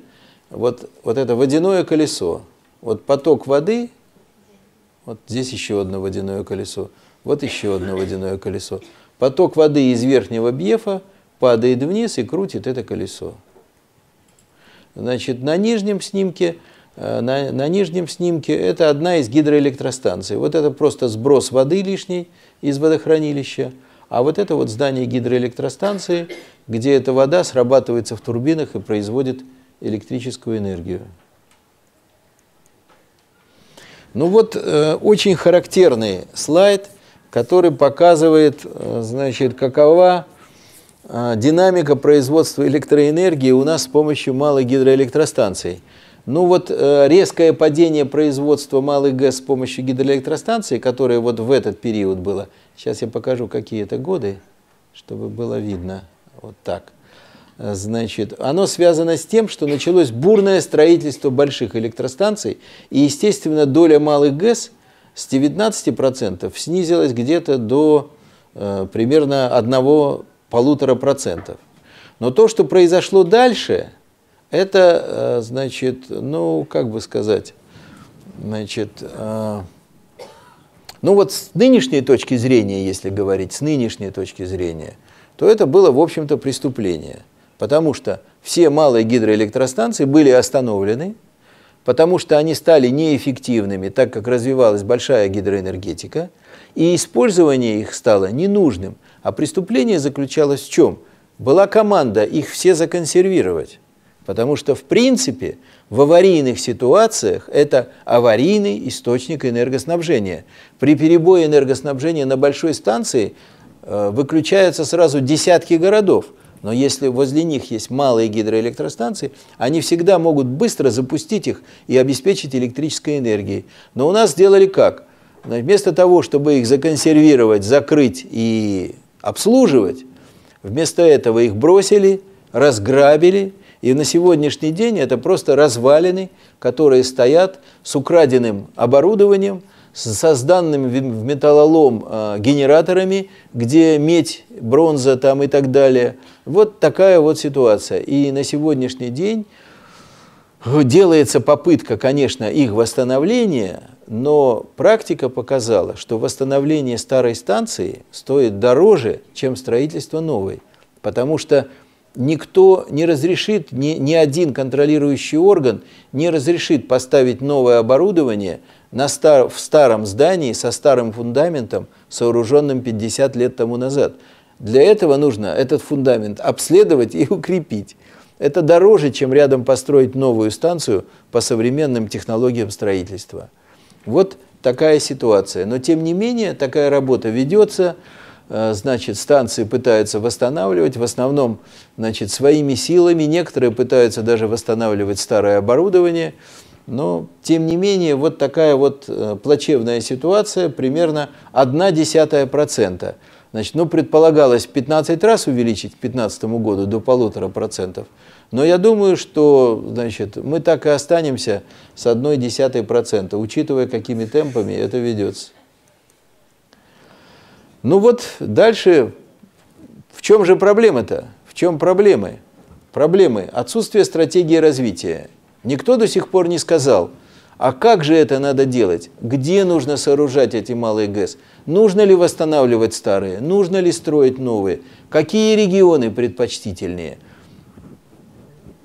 A: вот, вот это водяное колесо. Вот поток воды, вот здесь еще одно водяное колесо, вот еще одно водяное колесо. Поток воды из верхнего бьефа падает вниз и крутит это колесо. Значит, на нижнем снимке, э, на, на нижнем снимке это одна из гидроэлектростанций. Вот это просто сброс воды лишней из водохранилища. А вот это вот здание гидроэлектростанции, где эта вода срабатывается в турбинах и производит электрическую энергию. Ну вот э, очень характерный слайд – который показывает, э, значит, какова э, динамика производства электроэнергии у нас с помощью малых гидроэлектростанций. Ну вот э, резкое падение производства малых ГЭС с помощью гидроэлектростанций, которое вот в этот период было, сейчас я покажу, какие это годы, чтобы было видно вот так. Значит, оно связано с тем, что началось бурное строительство больших электростанций, и, естественно, доля малых ГЭС – с 19% снизилось где-то до э, примерно 1-1,5%. Но то, что произошло дальше, это, э, значит, ну, как бы сказать, значит, э, ну вот с нынешней точки зрения, если говорить, с нынешней точки зрения, то это было, в общем-то, преступление. Потому что все малые гидроэлектростанции были остановлены, потому что они стали неэффективными, так как развивалась большая гидроэнергетика, и использование их стало ненужным. А преступление заключалось в чем? Была команда их все законсервировать, потому что, в принципе, в аварийных ситуациях это аварийный источник энергоснабжения. При перебое энергоснабжения на большой станции э, выключаются сразу десятки городов – но если возле них есть малые гидроэлектростанции, они всегда могут быстро запустить их и обеспечить электрической энергией. Но у нас сделали как? Вместо того, чтобы их законсервировать, закрыть и обслуживать, вместо этого их бросили, разграбили, и на сегодняшний день это просто развалины, которые стоят с украденным оборудованием – со сданными в металлолом а, генераторами, где медь, бронза там и так далее. Вот такая вот ситуация. И на сегодняшний день э, делается попытка, конечно, их восстановления, но практика показала, что восстановление старой станции стоит дороже, чем строительство новой, потому что никто не разрешит, ни, ни один контролирующий орган не разрешит поставить новое оборудование – на стар, в старом здании со старым фундаментом, сооруженным 50 лет тому назад. Для этого нужно этот фундамент обследовать и укрепить. Это дороже, чем рядом построить новую станцию по современным технологиям строительства. Вот такая ситуация. Но тем не менее, такая работа ведется, э, значит, станции пытаются восстанавливать, в основном, значит, своими силами, некоторые пытаются даже восстанавливать старое оборудование – но, тем не менее, вот такая вот э, плачевная ситуация, примерно десятая процента. Значит, ну, предполагалось 15 раз увеличить к 2015 году до полутора процентов. Но я думаю, что значит, мы так и останемся с одной десятой процента, учитывая, какими темпами это ведется. Ну вот дальше, в чем же проблема-то? В чем проблемы? Проблемы отсутствие стратегии развития Никто до сих пор не сказал, а как же это надо делать? Где нужно сооружать эти малые ГЭС? Нужно ли восстанавливать старые? Нужно ли строить новые? Какие регионы предпочтительнее?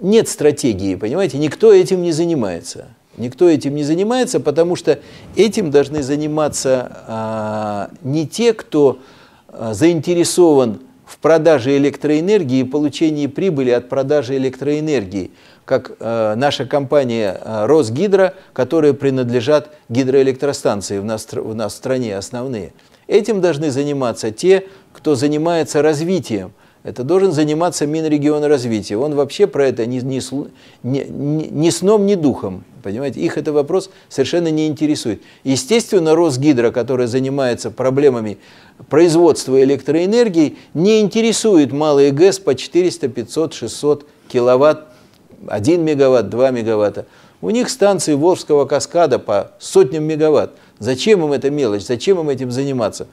A: Нет стратегии, понимаете? Никто этим не занимается. Никто этим не занимается, потому что этим должны заниматься а, не те, кто а, заинтересован в продаже электроэнергии и получении прибыли от продажи электроэнергии, как э, наша компания э, «Росгидро», которые принадлежат гидроэлектростанции в нас, в нас стране основные. Этим должны заниматься те, кто занимается развитием. Это должен заниматься Минрегиона развития. Он вообще про это ни, ни, ни, ни сном, ни духом. Понимаете, их этот вопрос совершенно не интересует. Естественно, Росгидро, которая занимается проблемами производства электроэнергии, не интересует малые ГЭС по 400, 500, 600 киловатт 1 мегаватт, 2 мегаватта. У них станции Волжского каскада по сотням мегаватт. Зачем им эта мелочь? Зачем им этим заниматься?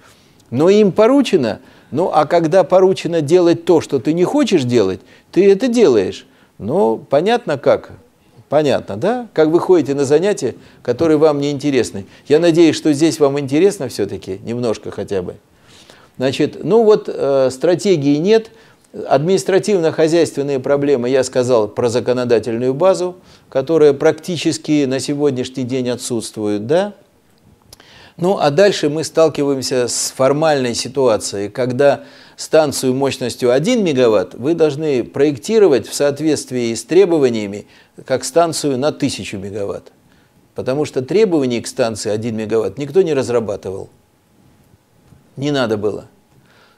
A: Но им поручено. Ну, а когда поручено делать то, что ты не хочешь делать, ты это делаешь. Ну, понятно как? Понятно, да? Как вы ходите на занятия, которые вам не интересны. Я надеюсь, что здесь вам интересно все-таки, немножко хотя бы. Значит, ну вот э, стратегии нет – Административно-хозяйственные проблемы, я сказал про законодательную базу, которая практически на сегодняшний день отсутствует, да? Ну, а дальше мы сталкиваемся с формальной ситуацией, когда станцию мощностью 1 мегаватт вы должны проектировать в соответствии с требованиями как станцию на 1000 мегаватт. Потому что требований к станции 1 мегаватт никто не разрабатывал. Не надо было.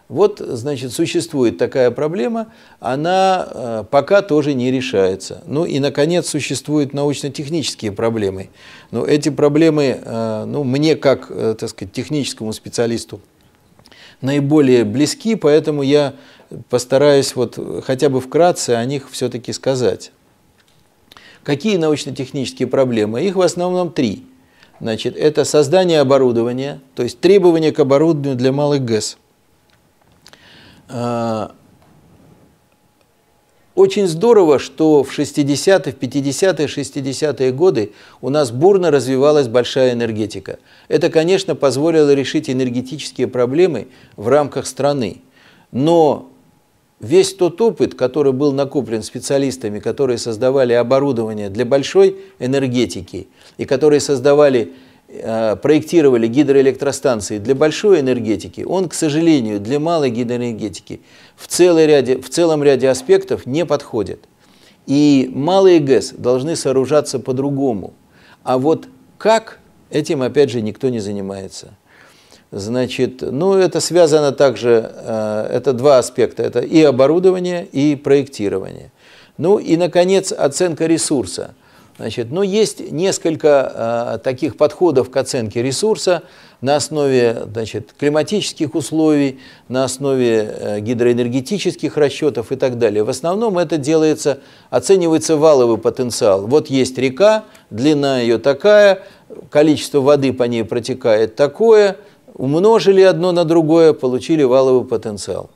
A: Вот, значит, существует такая проблема, она э, пока тоже не решается. Ну и, наконец, существуют научно-технические проблемы. Но ну, эти проблемы, э, ну, мне как, э, так сказать, техническому специалисту наиболее близки, поэтому я постараюсь вот хотя бы вкратце о них все-таки сказать. Какие научно-технические проблемы? Их в основном три. Значит, это создание оборудования, то есть требования к оборудованию для малых ГЭС – а, очень здорово, что в 60-е, в 50-е, 60-е годы у нас бурно развивалась большая энергетика. Это, конечно, позволило решить энергетические проблемы в рамках страны. Но весь тот опыт, который был накоплен специалистами, которые создавали оборудование для большой энергетики и которые создавали Э, проектировали гидроэлектростанции для большой энергетики, он, к сожалению, для малой гидроэнергетики в, целой ряде, в целом ряде аспектов не подходит. И малые ГЭС должны сооружаться по-другому. А вот как, этим, опять же, никто не занимается. Значит, ну это связано также, э, это два аспекта, это и оборудование, и проектирование. Ну и, наконец, оценка ресурса – Значит, но ну, есть несколько э, таких подходов к оценке ресурса на основе значит, климатических условий, на основе э, гидроэнергетических расчетов и так далее. В основном это делается, оценивается валовый потенциал. Вот есть река, длина ее такая, количество воды по ней протекает такое, умножили одно на другое, получили валовый потенциал.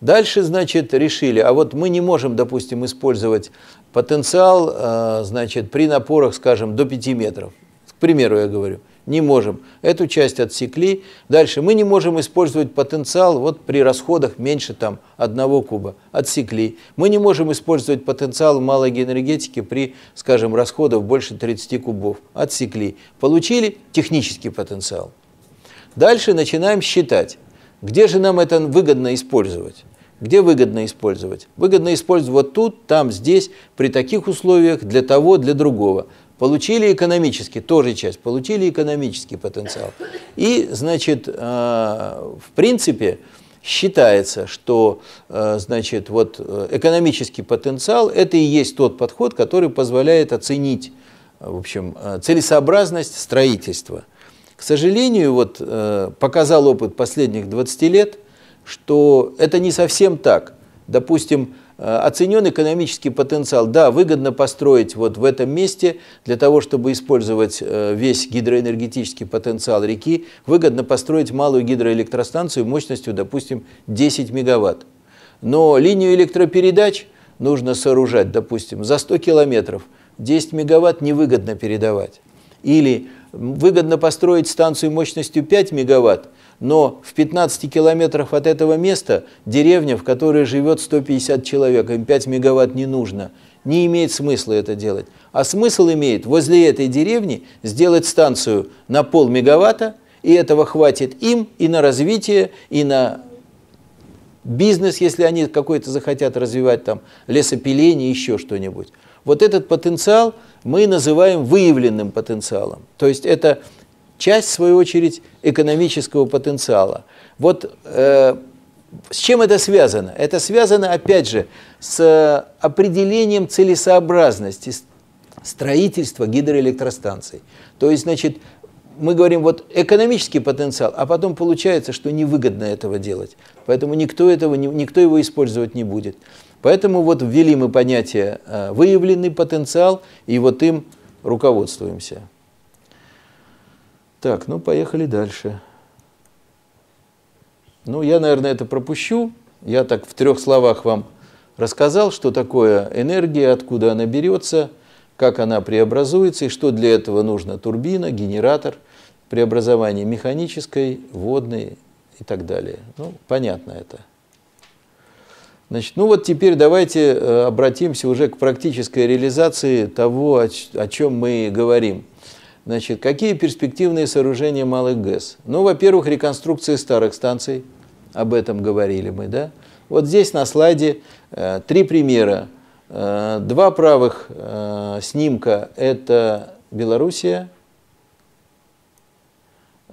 A: Дальше, значит, решили, а вот мы не можем, допустим, использовать Потенциал, э, значит, при напорах, скажем, до 5 метров, к примеру я говорю, не можем. Эту часть отсекли. Дальше мы не можем использовать потенциал вот при расходах меньше там одного куба. Отсекли. Мы не можем использовать потенциал малой энергетики при, скажем, расходах больше 30 кубов. Отсекли. Получили технический потенциал. Дальше начинаем считать, где же нам это выгодно использовать. Где выгодно использовать? Выгодно использовать вот тут, там, здесь, при таких условиях, для того, для другого. Получили экономический, тоже часть, получили экономический потенциал. И, значит, э, в принципе, считается, что, э, значит, вот э, экономический потенциал – это и есть тот подход, который позволяет оценить, в общем, целесообразность строительства. К сожалению, вот показал опыт последних 20 лет – что это не совсем так. Допустим, э, оценен экономический потенциал. Да, выгодно построить вот в этом месте для того, чтобы использовать э, весь гидроэнергетический потенциал реки, выгодно построить малую гидроэлектростанцию мощностью, допустим, 10 мегаватт. Но линию электропередач нужно сооружать, допустим, за 100 километров. 10 мегаватт невыгодно передавать. Или выгодно построить станцию мощностью 5 мегаватт, но в 15 километрах от этого места деревня, в которой живет 150 человек, им 5 мегаватт не нужно. Не имеет смысла это делать. А смысл имеет возле этой деревни сделать станцию на пол мегаватта, и этого хватит им и на развитие, и на бизнес, если они какой-то захотят развивать там лесопиление, еще что-нибудь. Вот этот потенциал мы называем выявленным потенциалом. То есть это часть, в свою очередь, экономического потенциала. Вот э, с чем это связано? Это связано, опять же, с э, определением целесообразности строительства гидроэлектростанций. То есть, значит, мы говорим, вот экономический потенциал, а потом получается, что невыгодно этого делать. Поэтому никто, этого, никто его использовать не будет. Поэтому вот ввели мы понятие э, «выявленный потенциал», и вот им руководствуемся. Так, ну поехали дальше. Ну, я, наверное, это пропущу. Я так в трех словах вам рассказал, что такое энергия, откуда она берется, как она преобразуется и что для этого нужно турбина, генератор, преобразование механической, водной и так далее. Ну, понятно это. Значит, ну вот теперь давайте э, обратимся уже к практической реализации того, о чем мы говорим – Значит, какие перспективные сооружения малых ГЭС? Ну, во-первых, реконструкция старых станций, об этом говорили мы, да? Вот здесь на слайде э, три примера. Э, два правых э, снимка – это Белоруссия,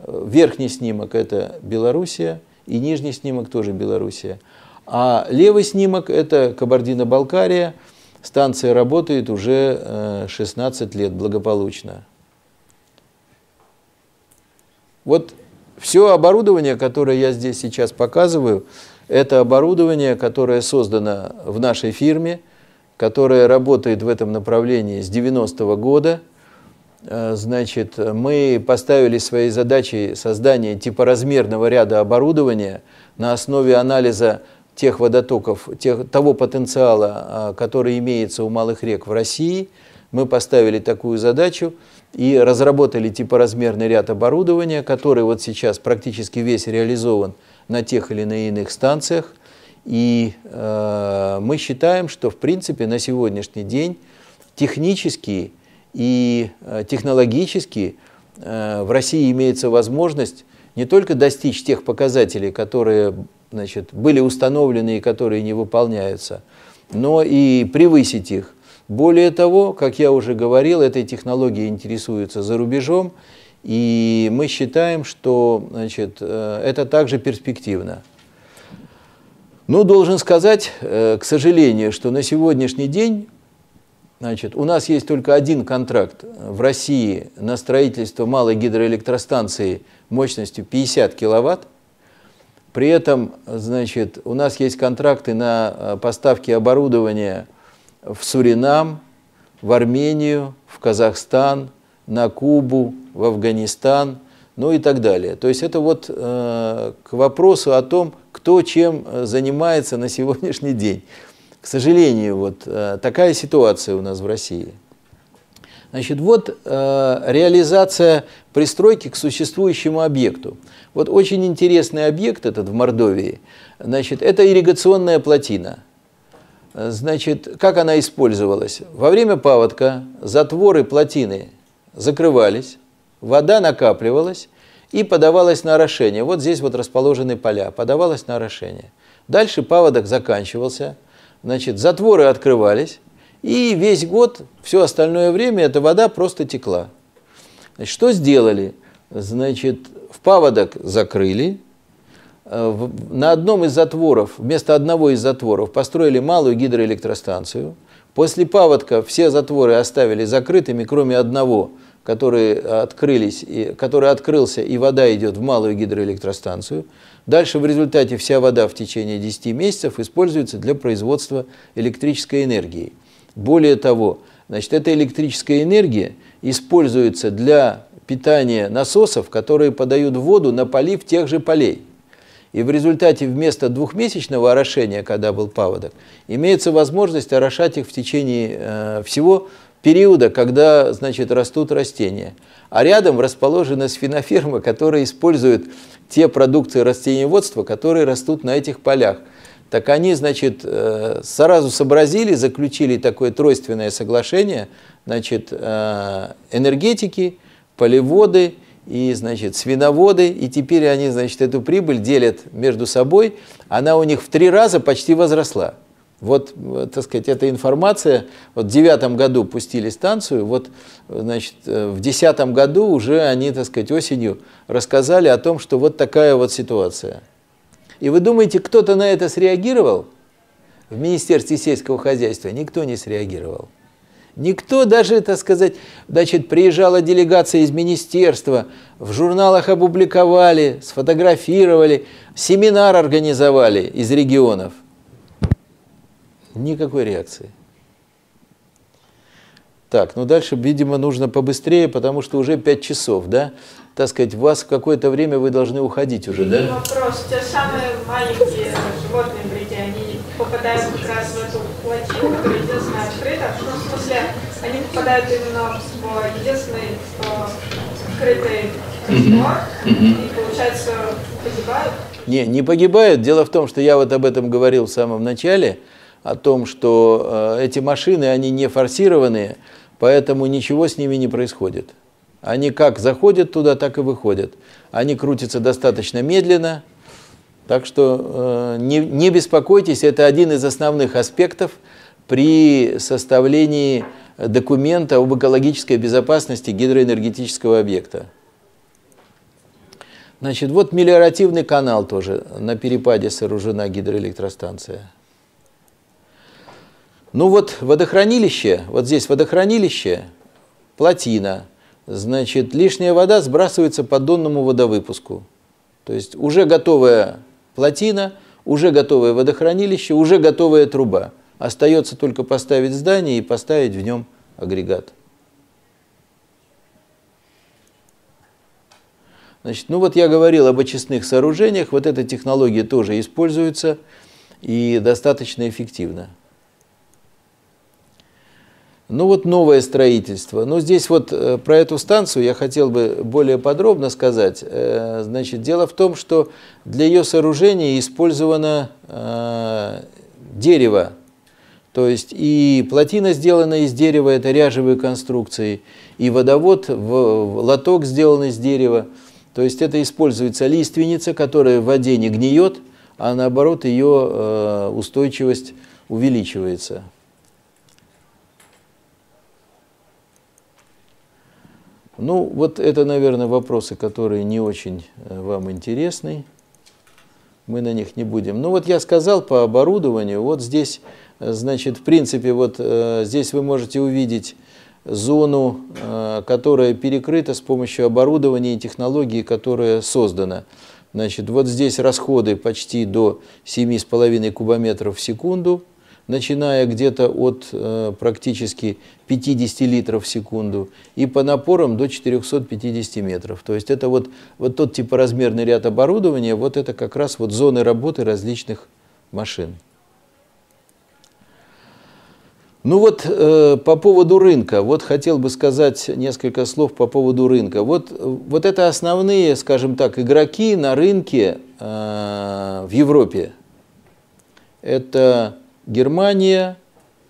A: верхний снимок – это Белоруссия, и нижний снимок тоже Белоруссия. А левый снимок – это Кабардино-Балкария. Станция работает уже 16 э, лет благополучно. Вот все оборудование, которое я здесь сейчас показываю, это оборудование, которое создано в нашей фирме, которое работает в этом направлении с 90-го года. Э, значит, мы поставили своей задачей создание типоразмерного ряда оборудования на основе анализа тех водотоков, тех, того потенциала, э, который имеется у малых рек в России. Мы поставили такую задачу – и разработали типоразмерный ряд оборудования, который вот сейчас практически весь реализован на тех или на иных станциях. И э, мы считаем, что в принципе на сегодняшний день технически и э, технологически э, в России имеется возможность не только достичь тех показателей, которые значит, были установлены и которые не выполняются, но и превысить их. Более того, как я уже говорил, этой технологией интересуются за рубежом, и мы считаем, что значит, э, это также перспективно. Но ну, должен сказать, э, к сожалению, что на сегодняшний день значит, у нас есть только один контракт в России на строительство малой гидроэлектростанции мощностью 50 киловатт. При этом значит, у нас есть контракты на э, поставки оборудования – в Суринам, в Армению, в Казахстан, на Кубу, в Афганистан, ну и так далее. То есть это вот э, к вопросу о том, кто чем э, занимается на сегодняшний день. К сожалению, вот э, такая ситуация у нас в России. Значит, вот э, реализация пристройки к существующему объекту. Вот очень интересный объект этот в Мордовии. Значит, это ирригационная плотина – Значит, как она использовалась? Во время паводка затворы плотины закрывались, вода накапливалась и подавалась на орошение. Вот здесь вот расположены поля, подавалась на орошение. Дальше паводок заканчивался, значит, затворы открывались, и весь год, все остальное время эта вода просто текла. Значит, что сделали? Значит, в паводок закрыли, Э, на одном из затворов, вместо одного из затворов построили малую гидроэлектростанцию. После паводка все затворы оставили закрытыми, кроме одного, который, открылись, и, который открылся, и вода идет в малую гидроэлектростанцию. Дальше в результате вся вода в течение 10 месяцев используется для производства электрической энергии. Более того, значит, эта электрическая энергия используется для питания насосов, которые подают воду на полив тех же полей. И в результате вместо двухмесячного орошения, когда был паводок, имеется возможность орошать их в течение э, всего периода, когда значит, растут растения. А рядом расположена сфиноферма, которая использует те продукты растениеводства, которые растут на этих полях. Так они, значит, э, сразу сообразили, заключили такое тройственное соглашение, значит, э, энергетики, полеводы и, значит, свиноводы, и теперь они, значит, эту прибыль делят между собой, она у них в три раза почти возросла. Вот, э, так сказать, эта информация, вот в девятом году пустили станцию, вот, значит, э, в десятом году уже они, так сказать, осенью рассказали о том, что вот такая вот ситуация. И вы думаете, кто-то на это среагировал? В Министерстве сельского хозяйства никто не среагировал. Никто даже, так сказать, значит, приезжала делегация из министерства, в журналах опубликовали, сфотографировали, семинар организовали из регионов. Никакой реакции. Так, ну дальше, видимо, нужно побыстрее, потому что уже 5 часов, да? Так сказать, вас в какое-то время вы должны уходить уже, да? Вопрос. Те самые маленькие животные в они попадают в они попадают именно в единственный скрытый разбор, и, получается, погибают? Не, не погибают. Дело в том, что я вот об этом говорил в самом начале, о том, что э, эти машины, они не форсированные, поэтому ничего с ними не происходит. Они как заходят туда, так и выходят. Они крутятся достаточно медленно, так что э, не, не беспокойтесь, это один из основных аспектов при составлении документа об экологической безопасности гидроэнергетического объекта. Значит, вот мелиоративный канал тоже на перепаде сооружена гидроэлектростанция. Ну вот водохранилище, вот здесь водохранилище, плотина. Значит, лишняя вода сбрасывается по донному водовыпуску. То есть уже готовая плотина, уже готовое водохранилище, уже готовая труба. Остается только поставить здание и поставить в нем агрегат. Значит, ну вот я говорил об очистных сооружениях, вот эта технология тоже используется и достаточно эффективно. Ну вот новое строительство. Ну здесь вот э, про эту станцию я хотел бы более подробно сказать. Э, значит, дело в том, что для ее сооружения использовано э, дерево то есть и плотина сделана из дерева, это ряжевые конструкции, и водовод, в, лоток сделан из дерева. То есть это используется лиственница, которая в воде не гниет, а наоборот ее э, устойчивость увеличивается. Ну, вот это, наверное, вопросы, которые не очень э, вам интересны. Мы на них не будем. Ну, вот я сказал по оборудованию. Вот здесь Значит, в принципе, вот э, здесь вы можете увидеть зону, э, которая перекрыта с помощью оборудования и технологии, которая создана. Значит, вот здесь расходы почти до 7,5 кубометров в секунду, начиная где-то от э, практически 50 литров в секунду и по напорам до 450 метров. То есть это вот, вот тот типоразмерный ряд оборудования, вот это как раз вот зоны работы различных машин. Ну вот э, по поводу рынка, вот хотел бы сказать несколько слов по поводу рынка. Вот, э, вот это основные, скажем так, игроки на рынке э, в Европе. Это Германия,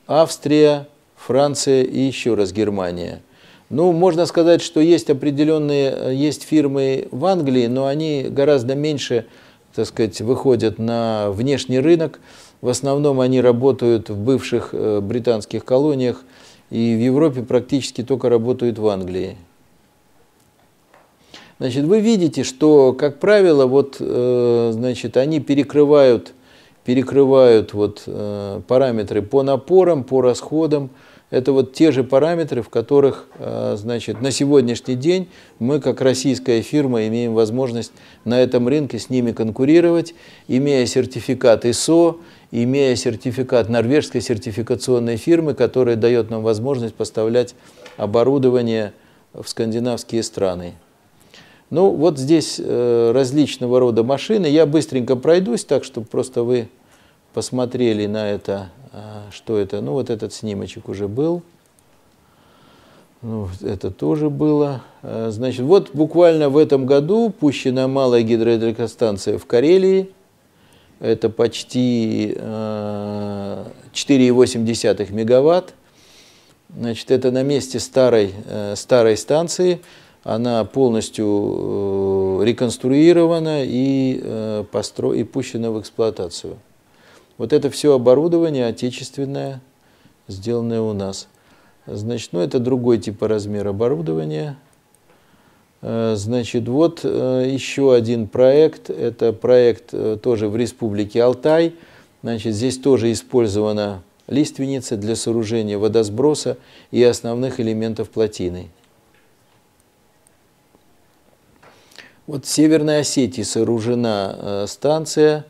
A: Австрия, Франция и еще раз Германия. Ну, можно сказать, что есть определенные, э, есть фирмы в Англии, но они гораздо меньше, так сказать, выходят на внешний рынок. В основном они работают в бывших э, британских колониях, и в Европе практически только работают в Англии. Значит, вы видите, что, как правило, вот, э, значит, они перекрывают, перекрывают вот, э, параметры по напорам, по расходам. Это вот те же параметры, в которых значит, на сегодняшний день мы, как российская фирма, имеем возможность на этом рынке с ними конкурировать, имея сертификат ISO, имея сертификат норвежской сертификационной фирмы, которая дает нам возможность поставлять оборудование в скандинавские страны. Ну, вот здесь э, различного рода машины. Я быстренько пройдусь, так, чтобы просто вы посмотрели на это, э, что это. Ну, вот этот снимочек уже был. Ну, это тоже было. Э, значит, вот буквально в этом году пущена малая гидроэлектростанция в Карелии – это почти 4,8 э, мегаватт. Значит, это на месте старой, э, старой станции. Она полностью э, реконструирована и, постро... и пущена в эксплуатацию. Вот это все оборудование отечественное, сделанное у нас. Значит, ну это другой типа размер оборудования – Э, значит, вот э, еще один проект, это проект э, тоже в Республике Алтай. Значит, здесь тоже использована лиственница для сооружения водосброса и основных элементов плотины. Вот в Северной Осетии сооружена станция,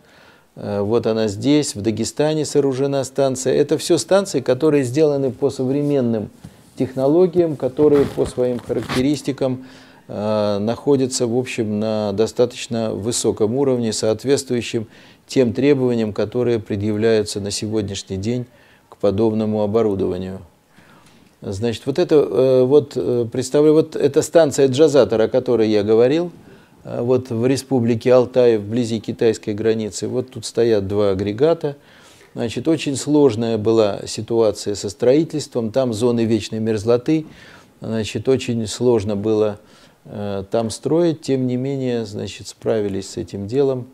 A: вот она здесь, в Дагестане сооружена станция. Это все станции, которые сделаны по современным технологиям, которые по своим характеристикам Э, находится, в общем, на достаточно высоком уровне, соответствующем тем требованиям, которые предъявляются на сегодняшний день к подобному оборудованию. Значит, вот это, э, вот, э, представлю, вот эта станция Джазатор, о которой я говорил, вот в республике Алтай, вблизи китайской границы, вот тут стоят два агрегата. Значит, очень сложная была ситуация со строительством, там зоны вечной мерзлоты, значит, очень сложно было Э, там строить. Тем не менее, значит, справились с этим делом.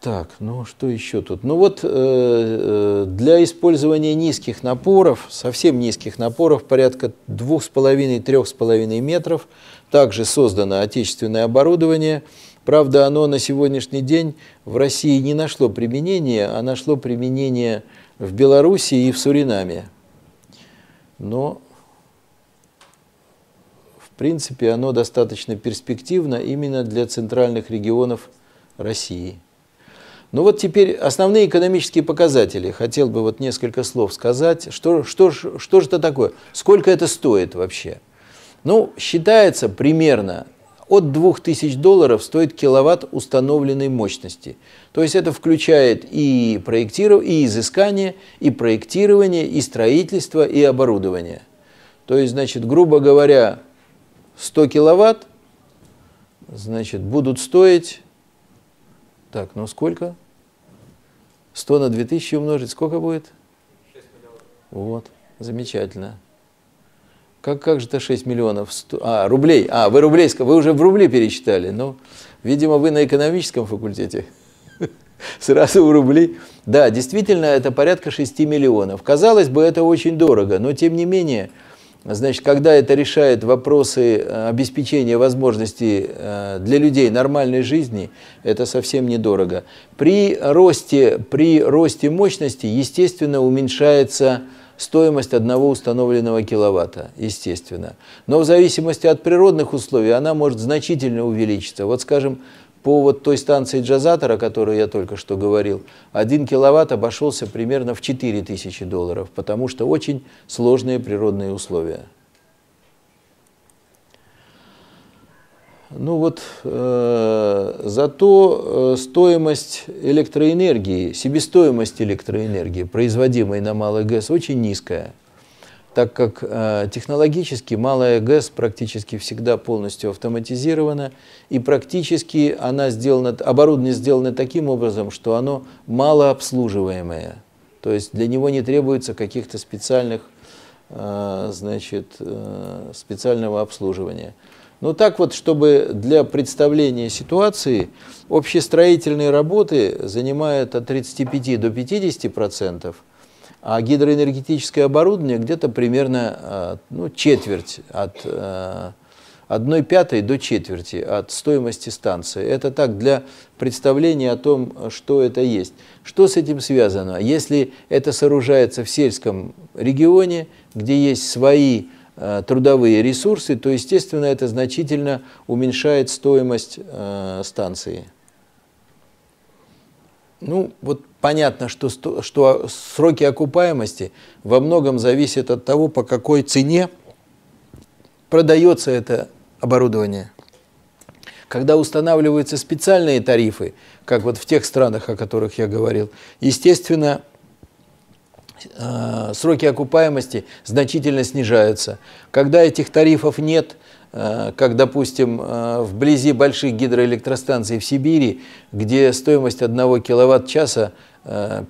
A: Так, ну что еще тут? Ну вот э, э для использования низких напоров, совсем низких напоров, порядка 2,5-3,5 метров, также создано отечественное оборудование. Правда, оно на сегодняшний день в России не нашло применения, а нашло применение в Белоруссии и в Суринаме. Но в принципе, оно достаточно перспективно именно для центральных регионов России. Ну вот теперь основные экономические показатели. Хотел бы вот несколько слов сказать. Что, что, что же это такое? Сколько это стоит вообще? Ну, считается примерно от 2000 долларов стоит киловатт установленной мощности. То есть это включает и, проектирование, и изыскание, и проектирование, и строительство, и оборудование. То есть, значит, грубо говоря, 100 киловатт, значит, будут стоить, так, ну сколько? 100 на 2000 умножить, сколько будет? 6 миллионов. Вот, замечательно. Как, как же это 6 миллионов? 100, а, рублей. А, вы рублей, вы уже в рубли пересчитали. Ну, видимо, вы на экономическом факультете. Сразу в рубли. Да, действительно, это порядка 6 миллионов. Казалось бы, это очень дорого, но тем не менее, Значит, когда это решает вопросы э, обеспечения возможностей э, для людей нормальной жизни, это совсем недорого. При росте, при росте мощности, естественно, уменьшается стоимость одного установленного киловатта, естественно. Но в зависимости от природных условий она может значительно увеличиться. Вот, скажем, по вот той станции джазатора, о которой я только что говорил, 1 киловатт обошелся примерно в 4000 долларов, потому что очень сложные природные условия. Ну вот, э, зато э, стоимость электроэнергии, себестоимость электроэнергии, производимой на малый ГЭС, очень низкая – так как э, технологически малая ГЭС практически всегда полностью автоматизирована, и практически она сделана, оборудование сделано таким образом, что оно малообслуживаемое. То есть для него не требуется каких-то специальных, э, значит, э, специального обслуживания. Но так вот, чтобы для представления ситуации, общестроительные работы занимают от 35 до 50 процентов – а гидроэнергетическое оборудование где-то примерно э, ну, четверть от э, одной пятой до четверти от стоимости станции. Это так для представления о том, что это есть. Что с этим связано? Если это сооружается в сельском регионе, где есть свои э, трудовые ресурсы, то, естественно, это значительно уменьшает стоимость э, станции. Ну, вот понятно, что, что сроки окупаемости во многом зависят от того, по какой цене продается это оборудование. Когда устанавливаются специальные тарифы, как вот в тех странах, о которых я говорил, естественно, э, сроки окупаемости значительно снижаются. Когда этих тарифов нет, Э, как, допустим, э, вблизи больших гидроэлектростанций в Сибири, где стоимость одного киловатт-часа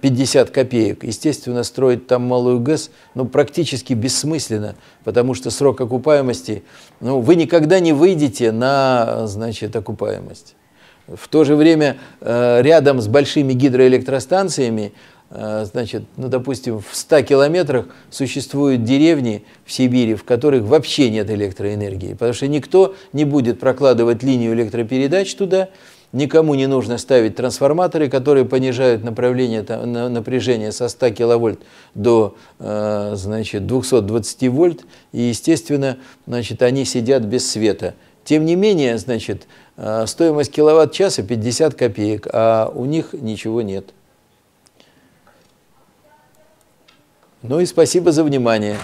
A: 50 э, копеек. Естественно, строить там малую ГЭС ну, практически бессмысленно, потому что срок окупаемости, ну, вы никогда не выйдете на значит, окупаемость. В то же время рядом с большими гидроэлектростанциями Э, значит, ну, допустим, в 100 километрах существуют деревни в Сибири, в которых вообще нет электроэнергии, потому что никто не будет прокладывать линию электропередач туда, никому не нужно ставить трансформаторы, которые понижают направление, там, на напряжение со 100 киловольт до э, значит, 220 вольт, и, естественно, значит, они сидят без света. Тем не менее, значит, э, стоимость киловатт-часа 50 копеек, а у них ничего нет. Ну и спасибо за внимание.